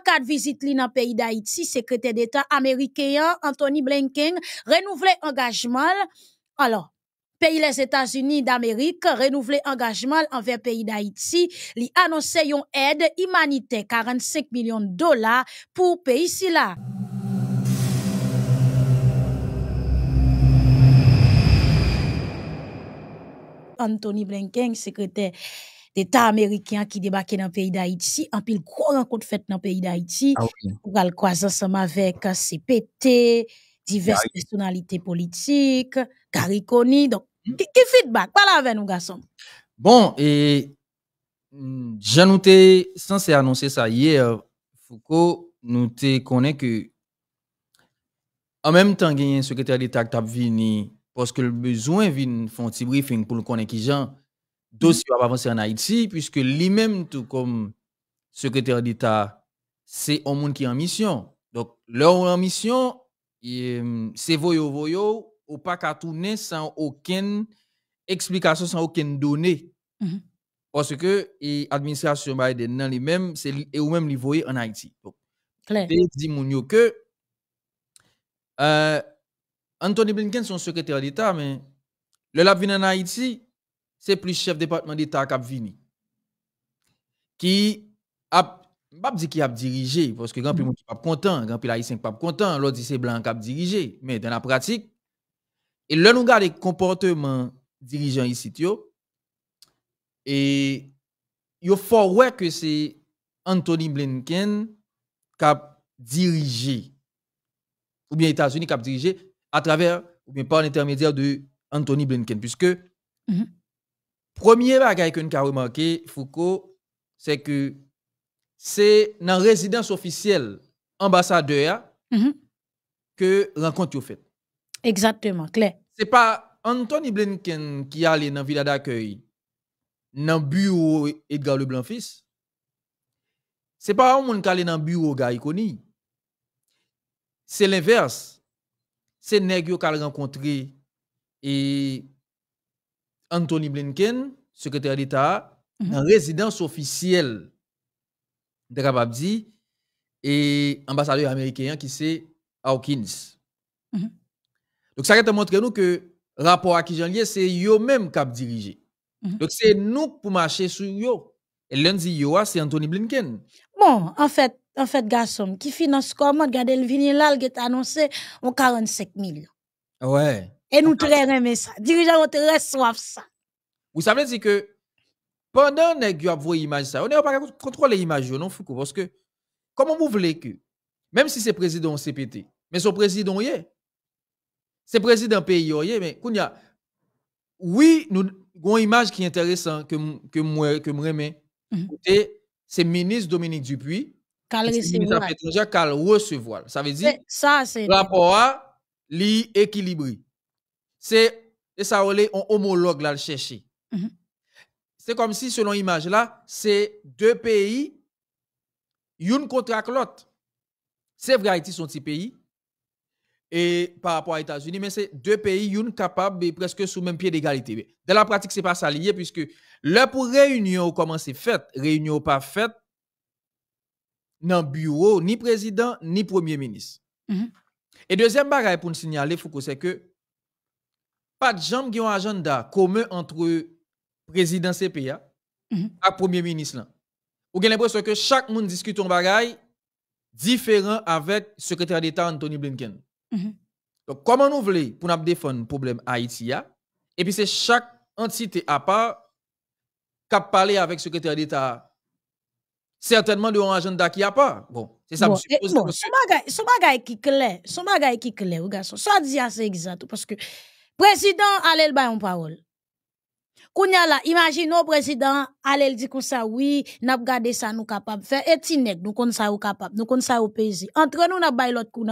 quatre visites visite li nan pays d'Haïti, secrétaire d'État américain, Anthony Blinken renouvelé engagement. Alors, pays les états unis d'Amérique renouvelé engagement envers pays d'Haïti li annoncé yon aide humanitaire 45 de dollars pour pays si là Anthony Blinken, secrétaire d'État américain qui débarquait dans le pays d'Haïti, en pile gros rencontre faite dans le pays d'Haïti, ah pour aller croiser ensemble avec euh, CPT, diverses personnalités politiques, Cariconi, donc, mm. qui, qui feedback? Parle avec nous, garçon. Bon, et mm, Jan noté, censé annoncer ça ça hier, Foucault nous te il y temps un secrétaire d'État qui de parce que le besoin l bezwen vin un petit briefing pour l qui ki jan, dossier va avancer en Haïti, puisque lui-même, tout comme secrétaire d'État, c'est un monde qui est en mission. Donc, leur en mission, hum, c'est voyo voyo, ou pas qu'à tourner sans aucune explication, sans aucune donnée. Mhm. Parce que l'administration Biden, dans lui-même, c'est lui même les en Haïti. Donc, dit mon que euh, Anthony Blinken, son secrétaire d'État, mais le lab en Haïti, c'est plus chef département d'État qui a venu. Qui a pas dit qui a dirigé, parce que grand plus mm. qui pas content, grand ne haïtien pas content, l'autre dit c'est blanc qui a dirigé. Mais dans la pratique, et là nous regardons le comportement dirigeant ici, et il faut voir que c'est Anthony Blinken qui a dirigé, ou bien États-Unis qui a dirigé à travers, ou bien par l'intermédiaire de Anthony Blinken, puisque mm-hmm. Premier bagage que nous avons remarqué, Foucault, c'est que c'est dans la résidence officielle ambassadeur mhm. que rencontre est fait. Exactement, clair. n'est pas Anthony Blinken qui allé dans la villa d'accueil, dans le bureau Edgar Leblanc-Fils. n'est pas un monde qui allé dans le bureau Gary C'est l'inverse. C'est nèg qui a rencontré et Anthony Blinken, secrétaire d'État, mhm. en résidence officielle, de Kababdi, et ambassadeur américain qui c'est Hawkins. Mhm. Donc ça te montre nous que rapport à qui lié c'est eux même qui ont dirigé. Mhm. Donc c'est nous pour marcher sur eux. Et l'un dit yo, ah, c'est Anthony Blinken. Bon, en fait, en fait, garçon, qui finance comment, regardez le vinyle là, il a annoncé 45 000. Ouais. Et nous très aimé ça. Dirigeants très soif ça. Vous savez dire que pendant que vous avez l'image ça, on n'a pas contrôler l'image, non, Foucault, parce que comment vous voulez que, même si c'est président CPT, mais son président est, c'est président pays est, mais kounya, oui, nous avons une image qui est intéressante que que moi que c'est mm c'est ministre Dominique Dupuis, qu'al recevoir. Ça veut dire ça rapport à l'équilibre c'est ça on homologue là le chercher. Mm-hmm. C'est comme si selon l'image là, c'est deux pays une contre l'autre. C'est vrai Haïti son petit pays et par rapport aux États-Unis, mais c'est deux pays une capable et presque sous même pied d'égalité. Dans la pratique, c'est pas ça lié puisque là pour réunion comment c'est fait, réunion pas faite dans bureau ni président ni premier ministre. Mm-hmm. Et deuxième bagaille pour nous signaler, que c'est que pas de jambe qui ont un agenda commun entre président CPA et mm premier ministre. Là. Ou avez l'impression que chaque monde discute un bagage différent avec le secrétaire d'État Anthony Blinken. Mhm. Donc, comment nous voulons pour nous défendre le problème Haïti? Et puis, c'est chaque entité à part qui a parlé avec le secrétaire d'État certainement de un agenda qui a pas. Bon, c'est ça. Bon, suppose. bon, son bagay, son bagay qui clair, son bagay qui clair, ou garçon. Ça, dit assez exact, parce que Président, allez, le parole. Kounya la, au président, allez, dit comme ça, oui, n'a pas gardé ça, nous capables. Faire étinec, nous comme ça, ou capables. Nous comme ça, ou paysi. Entre nous, n'a pas l'autre coup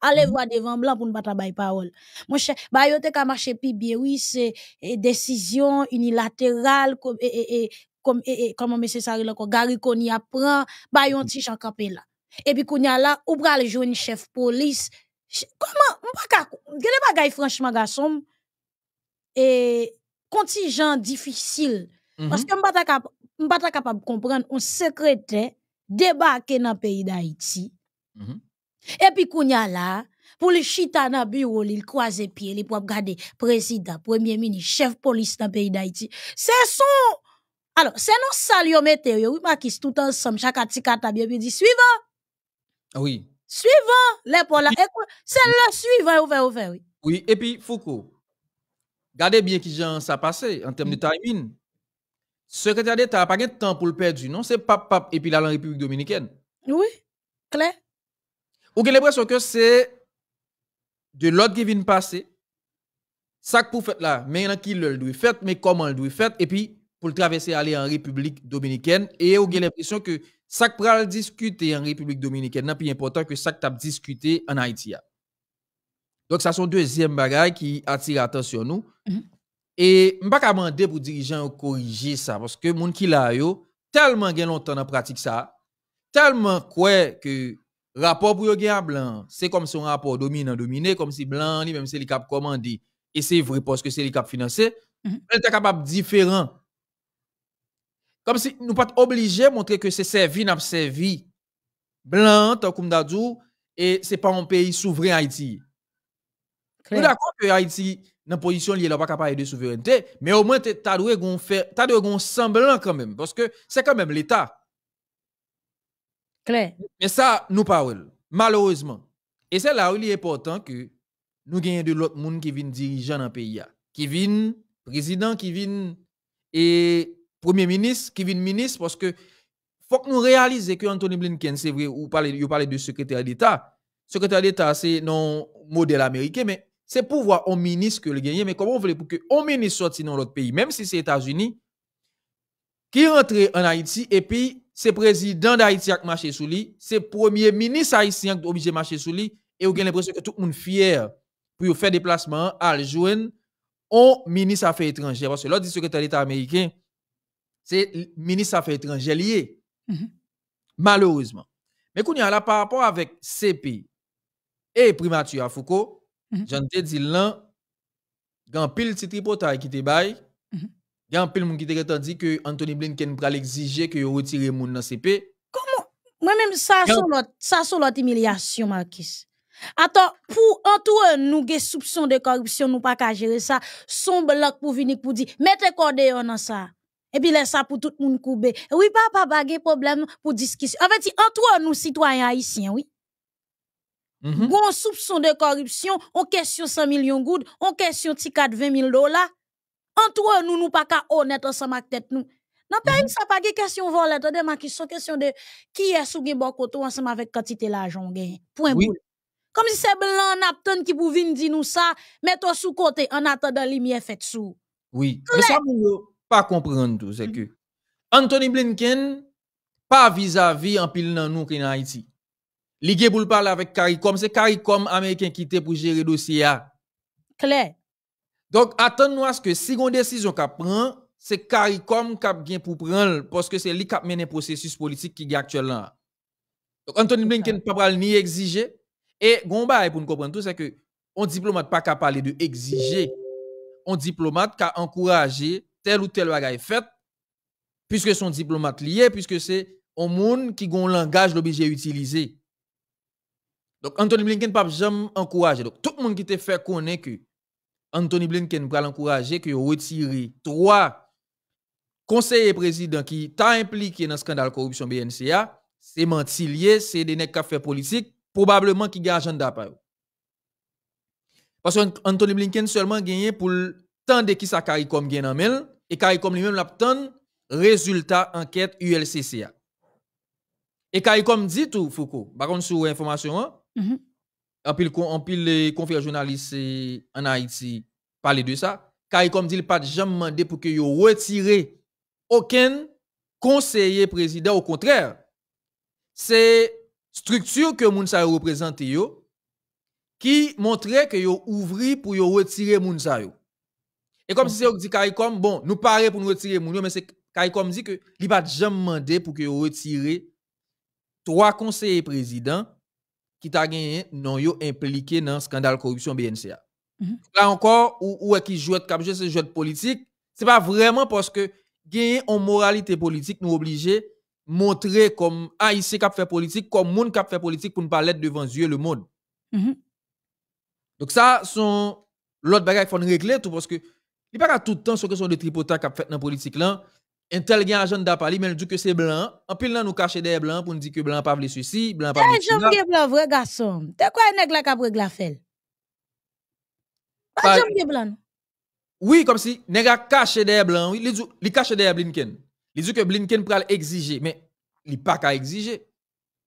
Allez mm-hmm. voir devant blanc pour ne pas en parole. Mon cher, bah, yote ka marcher pi bien, oui, c'est, décision unilatérale, comme, et, comme, et, comment monsieur Sarri, mm-hmm. là, quoi, Gary Konya prend, bah, yon t'y Et puis, kounya la, ou pral jouer une chef police, comment pas franchement garçon et contingent difficile Parce mm-hmm. que parce que m pas capable de comprendre un secrétaire débarqué dans le pays d'Haïti mm-hmm. et puis là pour le chita dans le bureau il croise pieds, il pour regarder président premier ministre chef de police dans le pays d'Haïti Ce sont... alors c'est non salut météo oui ma tout ensemble chaque article bien dit suivant oui Suivant pour là. C'est le suivant ouvert, ouvert, oui. Oui, et puis Foucault, gardez bien qui gens ça passé en termes de mm. timing. Secrétaire d'État n'a pas de temps pour le perdre, non? C'est pap pap et puis la République dominicaine. Oui, clair. Ou avez l'impression que c'est de l'autre qui vient passer, ça pour faire là, mais qui le doit faire, mais comment le doit faire, et puis pour le traverser aller en République dominicaine, et vous avez mm. l'impression que ça que pral discuter en République dominicaine n'est plus important que ça que tu discuté en Haïti. Donc, ça, sont deuxième bagaille qui attire l'attention nous. Mhm. Et je ne pas demander pour dirigeants de corriger ça, parce que les gens qui yo tellement gen longtemps dans pratique ça, tellement quoi que rapport pour à blanc, c'est comme si un rapport dominant dominé, comme si blanc ni même c'est le cap commandé. Et c'est vrai parce que c'est le cap financé. Mm est capable différent comme si nous pas obligés de montrer que c'est servi, n'a servi. Blanc, comme d'adou, et c'est pas un pays souverain Haïti. Nous d'accord que Haïti, dans position liée, position pas capable de souveraineté, mais au moins, t'as doué gon faire, semblant quand même, parce que c'est quand même l'État. Claire. Mais ça, nous parlons, malheureusement. Et c'est là où il est important que nous gagnons de l'autre monde qui vient dirigeant dans le pays, qui vient président, qui vient et premier ministre, qui vient ministre, parce que faut que nous réalisions que Anthony Blinken, c'est vrai, vous parlez, vous de secrétaire d'État. Secrétaire d'État, c'est non modèle américain, mais c'est pour voir un ministre que le gagner. Mais comment vous voulez pour que un ministre sorte dans l'autre pays, même si c'est États-Unis, qui rentre en Haïti, et puis c'est président d'Haïti qui marche sous lui, c'est premier ministre haïtien qui est obligé de marcher sous lui, et vous avez l'impression que tout le monde est fier pour faire des placements à jouer un ministre affaires étrangères. Parce que l'autre secrétaire d'État américain, c'est le ministre des Affaires étrangères lié. Mhm. Malheureusement. Mais quand y a là par rapport avec CP et primature à Foucault, mhm. j'en te dit l'un, grand pile petit tripotage qui te bail, grand mhm. pile moun qui te dit que Anthony Blinken pral exigé que retire moun dans CP. Comment? Moi-même, ça, ça, c'est l'autre humiliation, Marquis. Attends, pour entourer nous des soupçons de corruption, nous pas qu'à gérer ça, son bloc pour venir pour dire, mettez cordé dans ça. Et puis, laisse ça pour tout le monde couper. Oui, papa, pas de problème pour discussion. En fait, entre nous, citoyens haïtiens, oui. Mm-hmm. on soupçonne de corruption, on question 100 millions de gouttes, on question 40 000 dollars. Entre nous, nous pas qu'à honnête ensemble avec tête nous. Non, pas mm-hmm. ça pas de question vol, attendez, ma question, question de qui est sous bon ensemble avec quantité l'argent. Point Comme si c'est blanc, qui pouvait nous dire ça, mets-toi sous côté en attendant l'imier fait sous. Oui pas comprendre tout, c'est mm-hmm. que Anthony Blinken, pas vis-à-vis en pile dans nous qui en Haïti. Ligue pour parler avec CARICOM, c'est CARICOM américain qui était pour gérer le dossier. Claire. Donc, attendez à ce que si on décision qu'on prend, c'est CARICOM qui vient pour prendre, parce que c'est lui qui mène le processus politique qui est actuellement. Donc, Anthony Blinken ne pas ni exiger. Et, Gomba, pour nous comprendre tout, c'est que on diplomate pas capable de exiger. On diplomate a encourager tel ou tel bagaille fait, puisque son diplomate lié, puisque c'est un monde qui a un langage l'obligé utiliser. Donc, Anthony Blinken pas jamais encourager. Donc, tout le monde qui te fait connaître que Anthony Blinken va l'encourager que retirer trois conseillers présidents qui t'a impliqué dans le scandale corruption BNCA, c'est lié, c'est des nègres fait politique, probablement qui gagne agenda Parce que Anthony Blinken seulement gagné pour tant de qui ça carry comme gain en mail, et comme lui-même l'attend résultat enquête ULCCA. Et comme dit tout, Foucault, par contre, sur l'information, hein, mhm. en pile, en pile en Haïti parler de ça. comme dit pas jamais demandé pour que vous retirez aucun conseiller président, au contraire. C'est structure que moun représentez représente qui montrait que yo ouvri pour yo retirer moun et comme mm. si c'est dit CARICOM, bon, nous parions pour nous retirer mais c'est CARICOM dit que il va jamais demander pour que retirer trois conseillers présidents qui t'a gagné non yo impliqué dans scandale corruption BNCA. Mm-hmm. Là encore, ou, est qui joue cap c'est jeu politique, c'est pas vraiment parce que gagner en moralité politique nous à montrer comme Aïs qui fait politique, comme monde qui fait politique pour ne pas l'être devant yeux le monde. Mm-hmm. Donc ça, sont l'autre bagage qu'il faut régler tout parce que il n'y a pas tout le temps que sont de tripota qui ont fait dans la politique là. Un tel agenda par mais il dit que c'est blanc. En pile, nous cachons des blancs pour nous dire que blanc pas le ceci, blanc pas le eh, ceci. blanc, vrai garçon. T'es quoi un nègre qui a réglé la fête? Pas de blanc. Oui, comme si nègre cache des blancs. Oui, il cache des Blinken. Il dit que Blinken peut exiger, mais il n'y a pas qu'à exiger.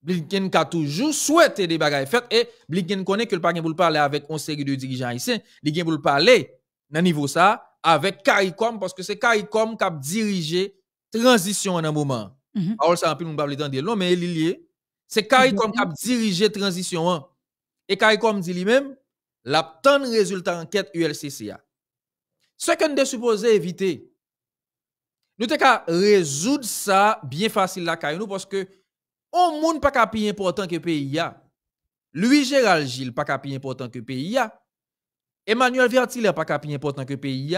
Blinken a toujours souhaité des bagages faites et Blinken connaît que le pas pour parler avec un série de dirigeants haïtiens, il pour parler dans niveau ça, avec CARICOM parce que c'est CARICOM qui a dirigé transition en un moment. Alors ça, on ne peut pas mais il est a C'est CARICOM qui a mhm. dirigé transition. Et CARICOM dit lui-même, tonne résultat enquête ULCCA. Ce qu'on est supposé éviter, nous devons résoudre ça bien facile là, nous, parce que on monde pas plus important que le pays. Louis Gérald Gilles pas capi important que le pays. Emmanuel n'est pas capi important que le pays.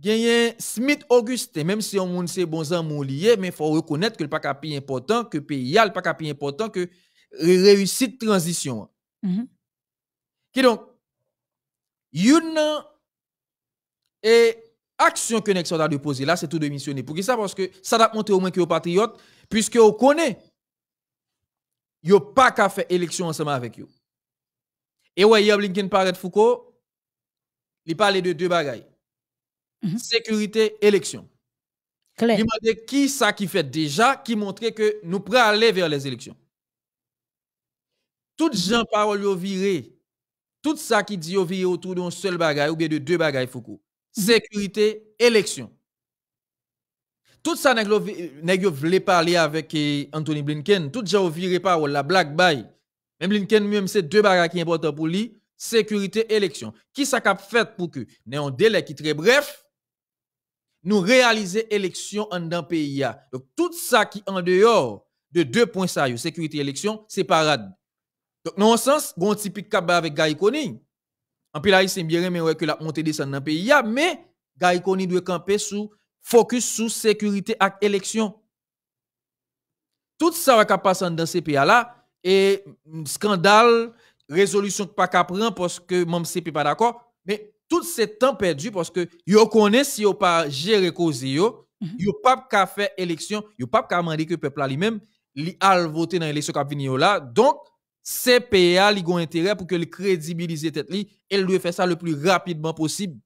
Gagné, Smith Augustin, même si on moun se bon zan moun liye, mais faut reconnaître que le pas plus important, que pays le pas plus important, que réussite transition. Mm-hmm. Qui donc, une et action que Nexon a là, c'est tout de Pour qui ça? Parce que ça a montré au moins que vous patriote, puisque vous connaît, vous pas qu'à faire élection ensemble avec vous. Et ouais, a Blinken, paraît Foucault, il parle de deux bagailles. Mhm. sécurité, élection. Claire. qui ça qui fait déjà, qui montre que nous prêts aller vers les élections. Toutes mhm. gens parole viré, tout ça qui dit viré autour d'un seul bagage ou bien de deux bagages Foucault. Mhm. Sécurité, élection. Tout ça nèg voulait parler avec eh, Anthony Blinken, tout gens viré parole la black bay. Même Blinken même c'est deux bagages qui important pour lui, sécurité, élection. Qui ça a fait pour que avons un délai qui très bref nous réaliser élection en dans pays. Donc, tout ça qui en dehors de deux points ça, sécurité élection, c'est parade. Donc, non sens, bon typique cap avec Gaïkoni. En plus, là, c'est bien, mais ouais, que la montée descend dans pays pays, mais Gaïkoni doit camper sous focus sur sécurité et élection. Tout ça va passer dans pays là, et scandale, résolution pas qu'à prendre parce que même CPA pas d'accord, mais tout ce temps perdu parce que yo connaît si yo pas gérer cause yo, mhm. yo pas qu'à faire élection, yo pas qu'à demander que peuple lui-même li al voter dans l'élection qui venir là. Donc CPA li gon intérêt pour que le crédibiliser tête li et lui faire ça le plus rapidement possible.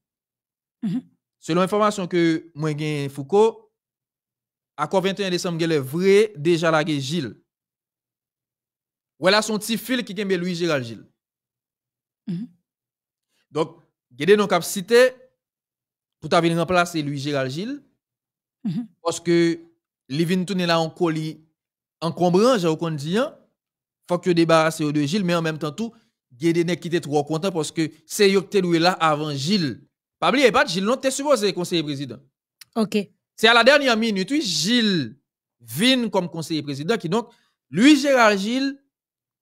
Mhm. Selon information que moi gen Foucault à 21 décembre le vrai déjà la Gilles. Voilà son petit fil qui est ben, Louis Gérald Gilles. Mhm. Donc Gede non cap cité pour ta venir remplacer lui Gérald Gilles. Mhm. Parce que les vin tourner là en colis encombrant, j'ai entendu il faut que débarrasser de Gilles mais en même temps tout Gede n'est quitté trop content parce que c'est yo qui là avant Gilles. Pas oublier pas Gilles non t'es supposé conseiller président. OK. C'est à la dernière minute, oui, Gilles vient comme conseiller président qui donc lui gérard Gilles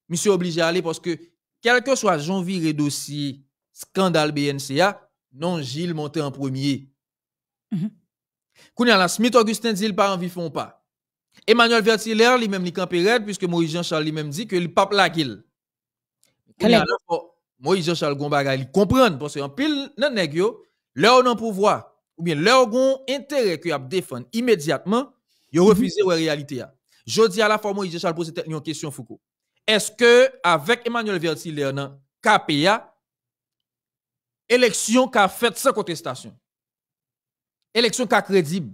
monsieur obligé d'aller parce que quel que soit Jean Viré dossier scandale BNCA, non, Gilles montait en premier. Mhm. Kounya la Smith Augustin dit il pas envie font pas. Emmanuel Vertiller lui-même li camperait puisque Moïse Jean-Charles lui-même dit que le pape la qu'il. Moïse Jean-Charles Gombaga il comprend parce qu'en pile nan nèg yo, leur non pouvoir ou bien leur gon intérêt que a défendre immédiatement, yo mhm. refuser la réalité Je dis à la fois Moïse Jean-Charles pose une question Foucault. Est-ce que avec Emmanuel Vertiller dans KPA élection qui a fait sans contestation. Élection qui a crédible.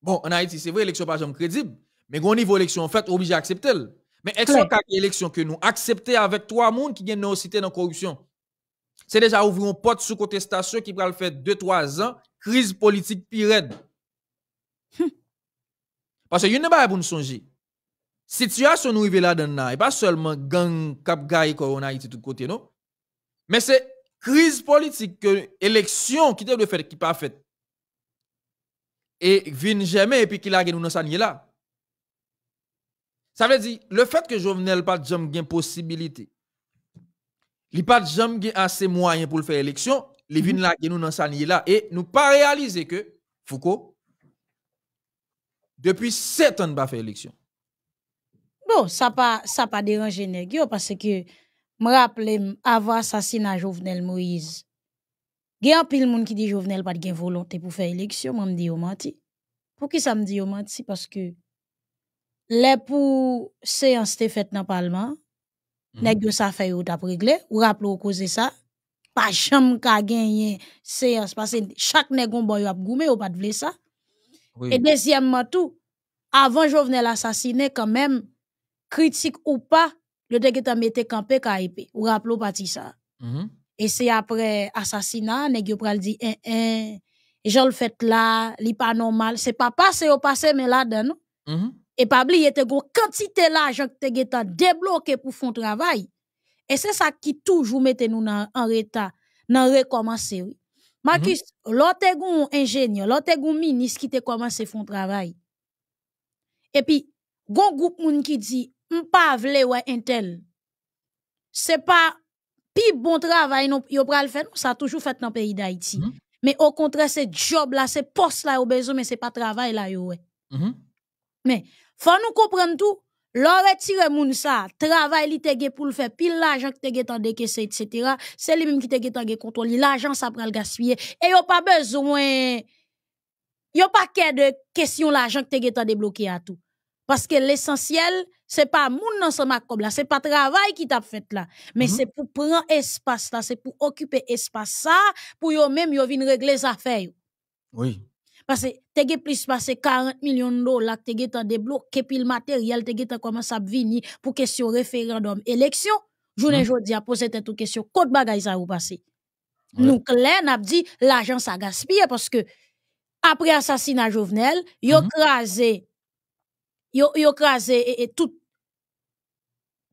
Bon, en Haïti, c'est vrai, élection pas jamais crédible. Mais au niveau élection, en fait, obligé d'accepter. Mais élection qui élection que nous accepter avec trois monde qui viennent nos cités dans corruption. C'est déjà ouvrir une porte sous contestation qui va le faire deux, trois ans, crise politique pire. Hum. Parce que vous n'avez pas nous songer. Situation nous arrive là-dedans, et pas seulement gang cap gay en Haïti de tous non? Mais c'est crise politique, que élection qui devait faire, qui pas fait. et vient jamais, et puis qu'il a gagné nous dans là. Ça veut dire, le fait que Jovenel pas de possibilité, il pas de jamais assez moyens pour faire élection, il mhm. vient là, nous dans là, et nous pas réaliser que Foucault, depuis 7 ans, pas fait élection. Bon, ça pas ça pas parce que me rappelle avant assassinat Jovenel Moïse. Gen de pile moun ki di Jovenel pas de gen volonté pour faire élection, moi me dis au menti. Pour qui ça me m'm dit au menti parce que les pour séance te faite dans parlement, mhm. nèg yo ça fait ou t'a réglé, ou rappelez ou cause ça. Pas jamais ka gagner séance parce que chaque nèg bon yo ap goumé ou pas de ça. Et deuxièmement tout, avant Jovenel assassiné quand même critique ou pas le te getan mette kampe ka epe. Ou rappelou pati sa. Mm-hmm. Et c'est après assassinat, nèg yo pral di, un, eh, eh, j'en le fait là, li pas normal. C'est pas passé au passé, mais là, dan. Et Pablo, Et pas oublier, te go quantité là, j'en te getan débloqué pour font travail. Et c'est ça qui toujours mette nous en retard, nan recommencer. Marcus, l'autre goun ingénieur, l'autre goun ministre qui te commence font travail. Et puis, un groupe moun qui dit, pas vle ou un tel. Ce pas pi bon travail nous yon pral faire ça toujours fait dans le pays d'Haïti. Mhm. Mais au contraire, c'est job là, c'est poste là, yon besoin, mais c'est pas travail là, ouais mhm. Mais, faut nous comprendre tout, l'on retire moun ça, travail li te pour le faire, pile l'argent qui te ge tande etc. C'est lui même qui te ge tande contrôle, l'argent ça pral gaspiller. Et a pas besoin, a pas qu'à de question l'argent qui te ge à tout. Parce que l'essentiel, c'est pas monde dans ce n'est là, c'est pas travail qui t'a fait là. Mais mhm. c'est pour prendre espace là, c'est pour occuper espace ça, pour eux même ils viennent régler les affaires. Oui. Parce que tu as plus passé 40 millions de dollars, te tu as débloqué pile matériel, te matériel, comment ça à venir pour question référendum élection. Joune mhm. Je vous dis, a posé tête question, Qu'est-ce sa ou passe. Nous clair, n'a dit, l'argent a gaspillé parce que après assassinat Jovenel, y a mhm. crasé yo yo krasé et, eh, eh, tout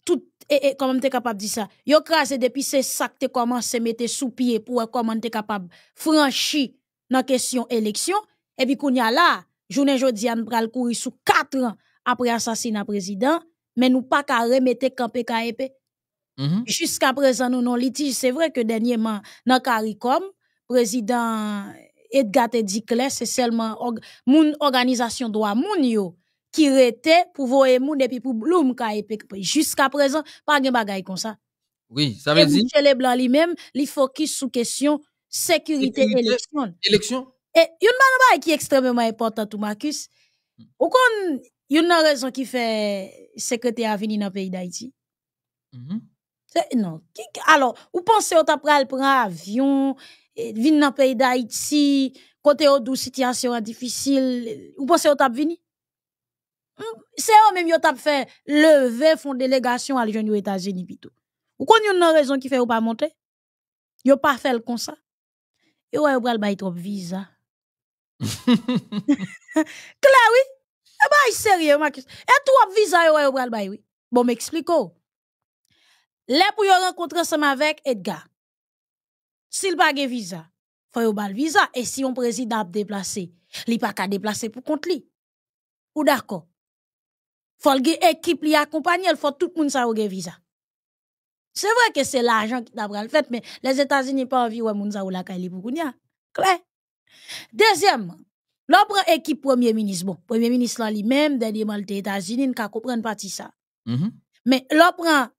tout et, eh, es comment t'es capable de dire ça yo krasé depuis c'est ça que t'es commencé mettre sous pied pour comment t'es capable franchi dans question élection et puis qu'on y a là journée jodi an pral courir sous 4 ans après assassinat président mais nous pas qu'à remettre campé KEP mm-hmm. jusqu'à présent nous non litige c'est vrai que dernièrement dans CARICOM président Edgar te dit c'est seulement mon organisation droit mon qui était, pour vous et puis pour Bloom Jusqu'à présent, pas de bagaille comme ça. Oui, ça veut dire dire. les Leblanc lui-même, il focus sur question sécurité élection. Élection. Et une bagaille qui est extrêmement importante, Marcus. Ou a une raison qui fait secrétaire à venu dans le pays d'Haïti. Mm-hmm. Non. Alors, ou pensez au prendre prend avion, venir dans le pays d'Haïti, côté où situation difficile, Vous pensez ou tap venir c'est eux même yo tap fait lever fond délégation à aux États-Unis Vous Ou yon une raison qui fait ou pas monter? Yo pas fait le comme ça. Et ouais, pral bay trop visa. Claire, oui. Eh bah, sérieux, ma question. Et trop visa, yo ouais, pral bay, oui. Bon, mexplique Le Là, pour yon rencontrer avec Edgar, s'il pas de visa, faut yon bal visa. Et si yon président a déplacé, li pa ka déplacer pour contre li. Ou d'accord? Faut que l'équipe li accompagner, il faut tout le monde ça gen visa. C'est vrai que c'est l'argent qui t'a le fait, mais les États-Unis pas envie ouais moun ça ou la kaili pour hein. Clair. Deuxièmement, l'opre équipe premier ministre, bon, premier ministre lui-même, dernièrement malte États-Unis, ne pas pas ça. Mm-hmm. Mais l'opre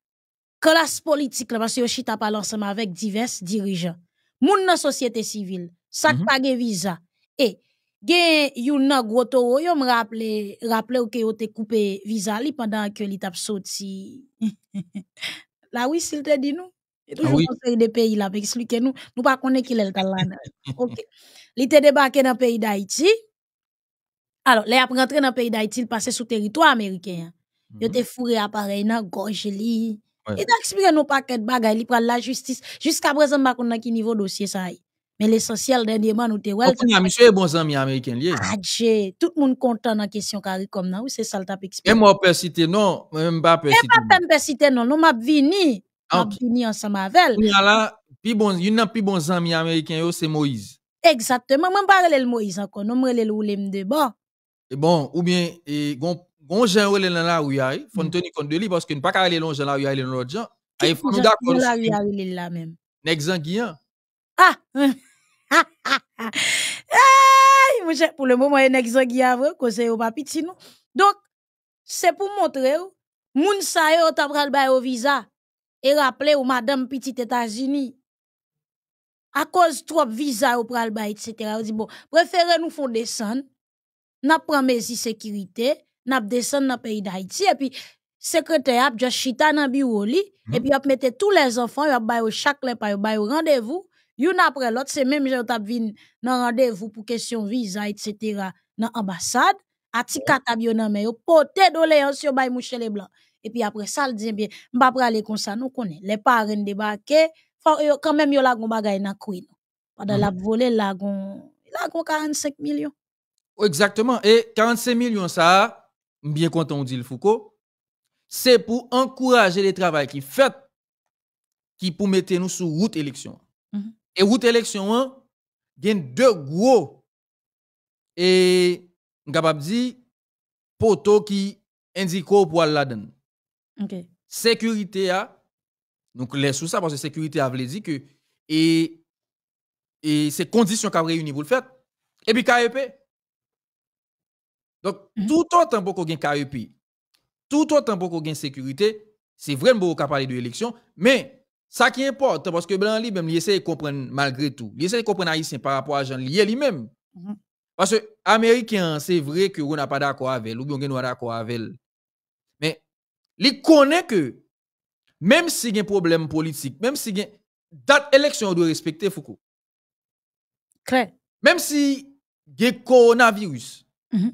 classe politique, parce que chita parle ensemble avec divers dirigeants, moun nan société civile, ça mm -hmm. visa. Et il y a gros toro yo me rappelé rappelé ou que yo te coupé visa li pendant que li t'ap sorti la oui s'il te dit nous et toujours conseiller des pays là avec expliquer nous nous pas connaît qui l'est là OK li te débarqué dans pays d'Haïti alors les après rentré dans pays d'Haïti il passait sous territoire américain été -hmm. yo Paris, mhm. fourré appareil été gorge li et d'expliquer nous paquets de bagages, il prend la justice. Jusqu'à présent, on a qui niveau dossier ça mais l'essentiel, dernièrement, nous te voyons. monsieur bon ami américain lié. Ah, tout le monde content dans question c'est ça le Et moi non, pas pas non, nous m'a m'a ensemble avec. bon, bon ami américain c'est Moïse. Exactement, même pas Moïse encore, de bon. Et bon, ou bien et gon la rue, faut mm. tenir compte de lui parce que ne pas faut nous Ah. Ay, pour le moment, il a un qui a vrai, cause au petit non. Donc, c'est pour montrer, moun sa yo tabral ba yo visa, et rappeler au madame petit États-Unis, à cause trop visa ou pral ba, etc. On dit, bon, préférez nous faire descendre, n'a prenons mes sécurité, n'a pas descendre dans pays d'Haïti, et puis, secrétaire, j'ai chita dans le bureau, et mm-hmm. puis, mette tous les enfants, y'a ba yo chaque les pa yo ba yo rendez-vous, Yon après l'autre, c'est même j'ai tap vin nan vous pour question visa etc. nan ambasade, ati katab yon nan men yon pote sur le yon si yo bay mouche le blanc. Et puis va ça, l diyen eh bien, mba prale comme ça, nous konen, le paren y a même yon la lagon bagay nan kouy Pendant mhm. la mm. la gon, la gon 45 millions. Oh, exactement, Et 45 millions ça bien content, on dit le Foucault, c'est pour encourager le travail qui fait qui pour mettre nous sous route élection. Et route élection, on hein, il y a deux gros et capable dire qui indique pour la donne. Okay. Sécurité a hein. donc les sous ça parce que sécurité a veut dire que et et ces conditions qu'a réuni pour le faire. Et puis KEP. Donc mm -hmm. tout autant pour qu'on KEP, tout autant pour qu'on sécurité, c'est vraiment beau qu'on parler de l'élection, mais ça qui importe, parce que Blanc lui-même, il essaie de comprendre malgré tout. Il essaie de comprendre Haïtien par rapport à Jean lié lui-même. Mm-hmm. Parce que Américain, c'est vrai que on n'a pas d'accord avec ou bien on pas d'accord avec lui. Mais il connaît que même s'il y a un problème politique, même s'il y a date élection doit respecter Foucault. Claire. Même si il y a coronavirus, mm-hmm.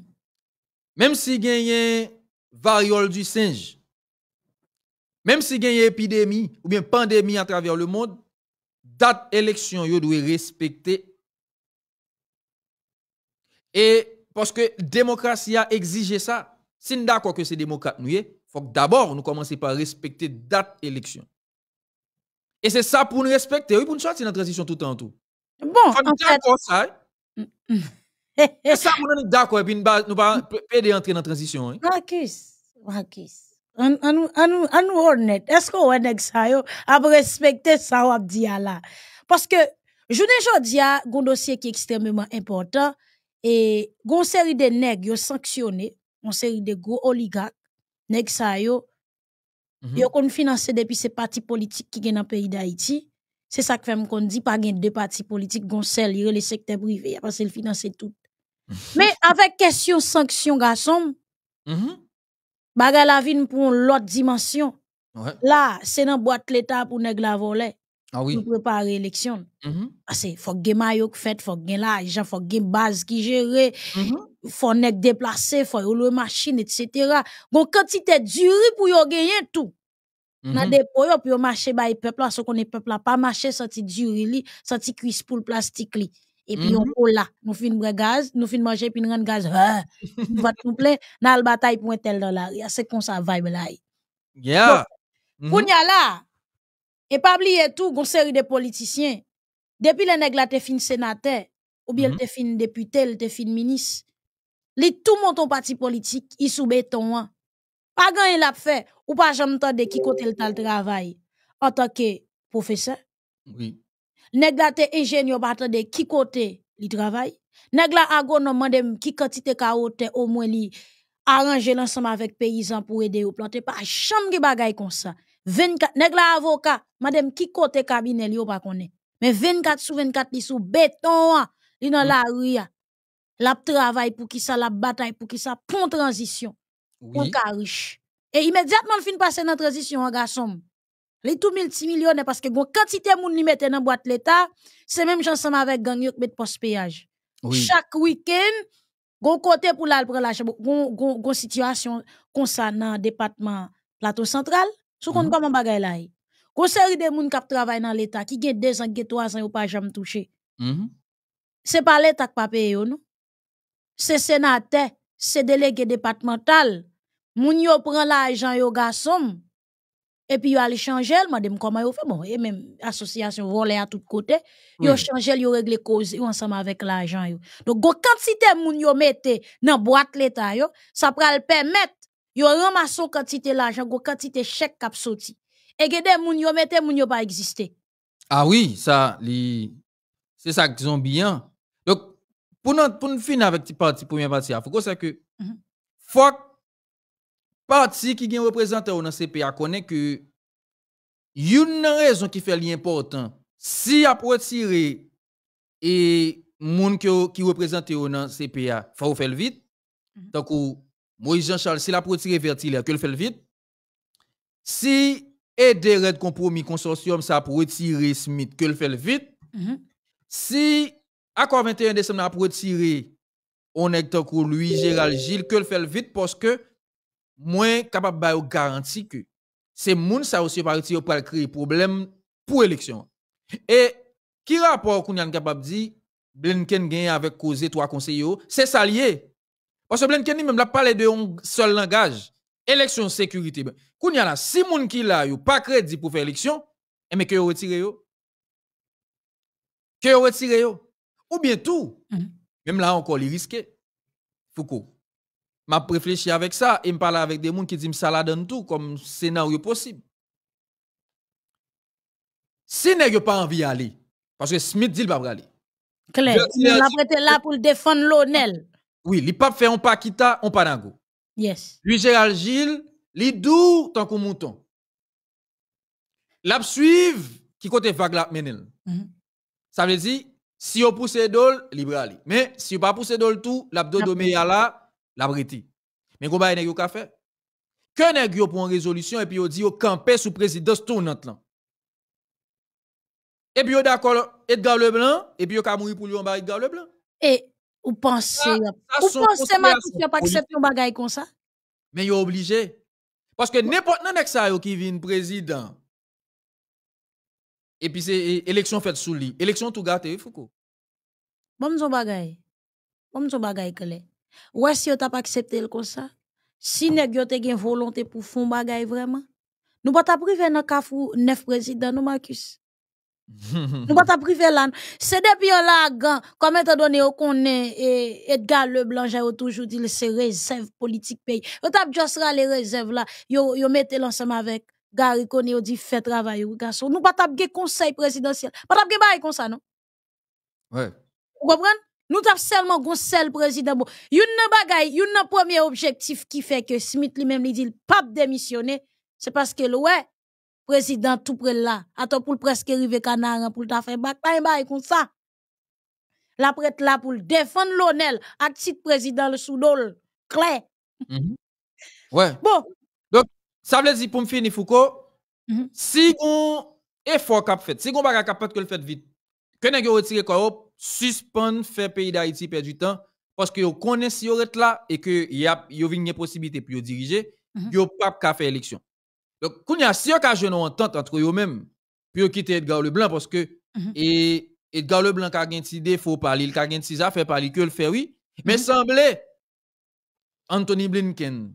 même s'il y a variole du singe, même si il y a une épidémie ou bien pandémie à travers le monde, date élection yo doit respecter. Et parce que la démocratie a exigé ça. Si nous d'accord que c'est démocrate nous faut que d'abord nous commençons par respecter date élection. Et c'est ça pour nous respecter, oui, pour nous sortir dans la transition tout en tout. Bon, faut en fait... ça. ça on nous d'accord et puis nous pas entrer dans la transition. Marcus, on nous honnête. Est-ce qu'on a avec ça, yo? Ah, respecter ça, on a dit à Parce que, je ne dis pas, un dossier qui est extrêmement important. Et, une série de nègres, sont sanctionné. Une série de gros oligarques. Nègres, ça, yo. Ils mm-hmm. ont depuis ces partis politiques qui sont dans le pays d'Haïti. C'est ça que fait qu'on dit, pas deux partis politiques, qu'on sait les secteurs privés, parce qu'ils financent tout. Mais, avec question sanction, garçon. Mm-hmm. Baga la pour l'autre dimension. Ouais. Là, c'est dans boîte l'État pour nèg la voler. Ah oui. Pour préparer l'élection. Mm -hmm. C'est faut que maillot fait, faut que l'argent, hein, faut que base qui gère, mm faut nèg déplacer, faut louer machine, etc. Bon, quantité durée pour yon gagner tout. Nan mm -hmm. depo pour yon marcher par peuple, parce qu'on est peuple là, pas marcher senti durée li, senti cuisse pour le plastique li et puis mm -hmm. on colle là. Nous finissons gaz, nous finissons manger, puis nous rendons gaz. Hein? Nous va nous plaît, dans la bataille pour un tel dans la C'est comme ça, vibe là. Yeah. Mm-hmm. Pour y là, et pas oublier tout, une série de politiciens. Depuis les nèg là, fin sénateur, ou bien mm -hmm. fin député, t'es fin ministre. Les tout ton parti politique, ils sous béton. Hein. Pas grand l'a fait, ou pas jamais de qui côté le travail en tant que professeur. Oui. Nègla te ingénieur pas de qui côté li travaille. Négla, agronome mande qui quantité carotte au moins li arranger l'ensemble avec paysan pour aider ou planter pas chambre de bagaille comme ça. 24 nèg avocat madame qui côté cabinet li pas connaît. Mais 24 sur 24 li sous béton li dans la rue. La travail pour qui ça la bataille pour qui ça pont transition. Oui. On riche. Et immédiatement fin passer dans transition en hein, garçon. Les tout multimillionnaires, parce que quand quantité moun li mette dans boîte l'État, c'est même ensemble avec gang yon met post péage. Oui. Chaque week-end, gon côté pour la la gon, gon, gon situation concernant département plateau central. Sou kon mm -hmm. comment bagay la Gon série de moun kap travail dans l'État, qui gen 2 ans, 3 ans, ou pas jamais touché. -hmm. C'est pas l'État qui paye yon, non? C'est sénateur, c'est délégué départemental. Moun yon prend l'argent yon garçon et puis yo aller changer elle m'a comment yo fait bon et même association voler à tout côté yo mm. changer elle yo régler cause ensemble avec l'argent donc go quantité moun yo mette dans boîte l'état yo ça va permettre yo ramasser quantité l'argent go quantité chèque cap et gade moun yo mette moun yo pas exister ah oui ça c'est ça qu'ils ont bien donc pour pour finir avec ti parti première partie il faut que c'est que faut Parti qui gen représente ou nan CPA connaît que une raison qui fait l'important si a retiré et moun qui représente ou nan CPA faut faire vite donc mhm. Moïse Jean-Charles si la retiré vertile que le fait vite si aider red compromis consortium ça pour retirer Smith que le fait vite mhm. si accord 21 décembre a retiré on est lui Gérald Gilles que le fait vite parce que moins capable de garantir que c'est moun sa aussi parti pour créer problème pour élection. Et qui rapport qu'on est capable de dire Blinken gagne avec causé trois conseillers, c'est ça lié. Parce que Blinken même l'a parlé de un seul langage, élection sécurité. Qu'on y a si moun qui là yo pas crédit pour faire élection, et mais que yo retiré yo. Que yo retiré Ou bien tout. Même mhm. là encore les risquent. Foucault m'a réfléchi avec ça et me parle avec des gens qui disent ça la donne tout comme scénario possible. Si que pas envie d'aller, parce que Smith dit qu'il va pas aller. Claire, il a prêté là pour défendre l'ONEL. Oui, il pas fait un paquita, un d'ango. Yes. Lui, Gérald Gilles, il doux tant qu'on mouton. L'a suivre qui côté vague la menel. Mm-hmm. Ça veut dire, si on pousse d'ol, libre aller. Mais si on pas pousse d'ol tout, l'abdo de là, la breti. Men vous avez yo ka pour Ke résolution yo dit yo yo sous président tournant lan? puis yo d'accord Edgar Leblanc, puis yo ka mouri pou li Vous Edgar Leblanc? Et ou pensez ah, ou pensez de Vous pa vous vous vous comme ça? Mais yo n'importe Paske nepot nan nèg sa yo qui vous Et puis élection e, élection sous sous Élection tout gâté e, Foucault. Bon bagage, bon Vous ou si yo t'a pas accepté le comme ça? Si nèg yo te gen volonté pour fond bagay vraiment, nous pas t'a le nan kafou neuf président nous Marcus. nous pas priver l'an. là. C'est depuis là gan, comme étant donné qu'on et Edgar Leblanc a toujours dit c'est réserve politique pays. Yo t'a juste les réserves là, yo yo mettez l'ensemble avec Gary Kone yo dit fait travail ou garçon. Nous pas t'a conseil présidentiel. Pas t'a bagay comme ça non. Ouais. Vous comprenez nous avons seulement un seul président. Bon. y a un premier objectif qui fait que Smith lui-même lui dit le pape démissionner, c'est parce que le président tout près là, attends pour presque arriver canard pour ta faire bac, pas comme ça. La prête là pour défendre l'honneur, le président le soudol, clair. Mm -hmm. Ouais. Bon. Donc, ça veut dire pour me finir Foucault, mhm. si on effort qu'a fait, si on bagay cap que le fait vite, que nèg retiré quoi suspendre faire pays d'Haïti perdre du temps parce que vous connaissez si vous là et que y a une possibilité pour diriger, ne mhm. pouvez pas qu'à faire élection. Donc quand y a si vous une entente entre eux mêmes puis quitter Edgar Leblanc parce que mhm. et Edgar Leblanc a une idée faut parler, il a une idée affaire parler que le fait oui, mais il mhm. semblait Anthony Blinken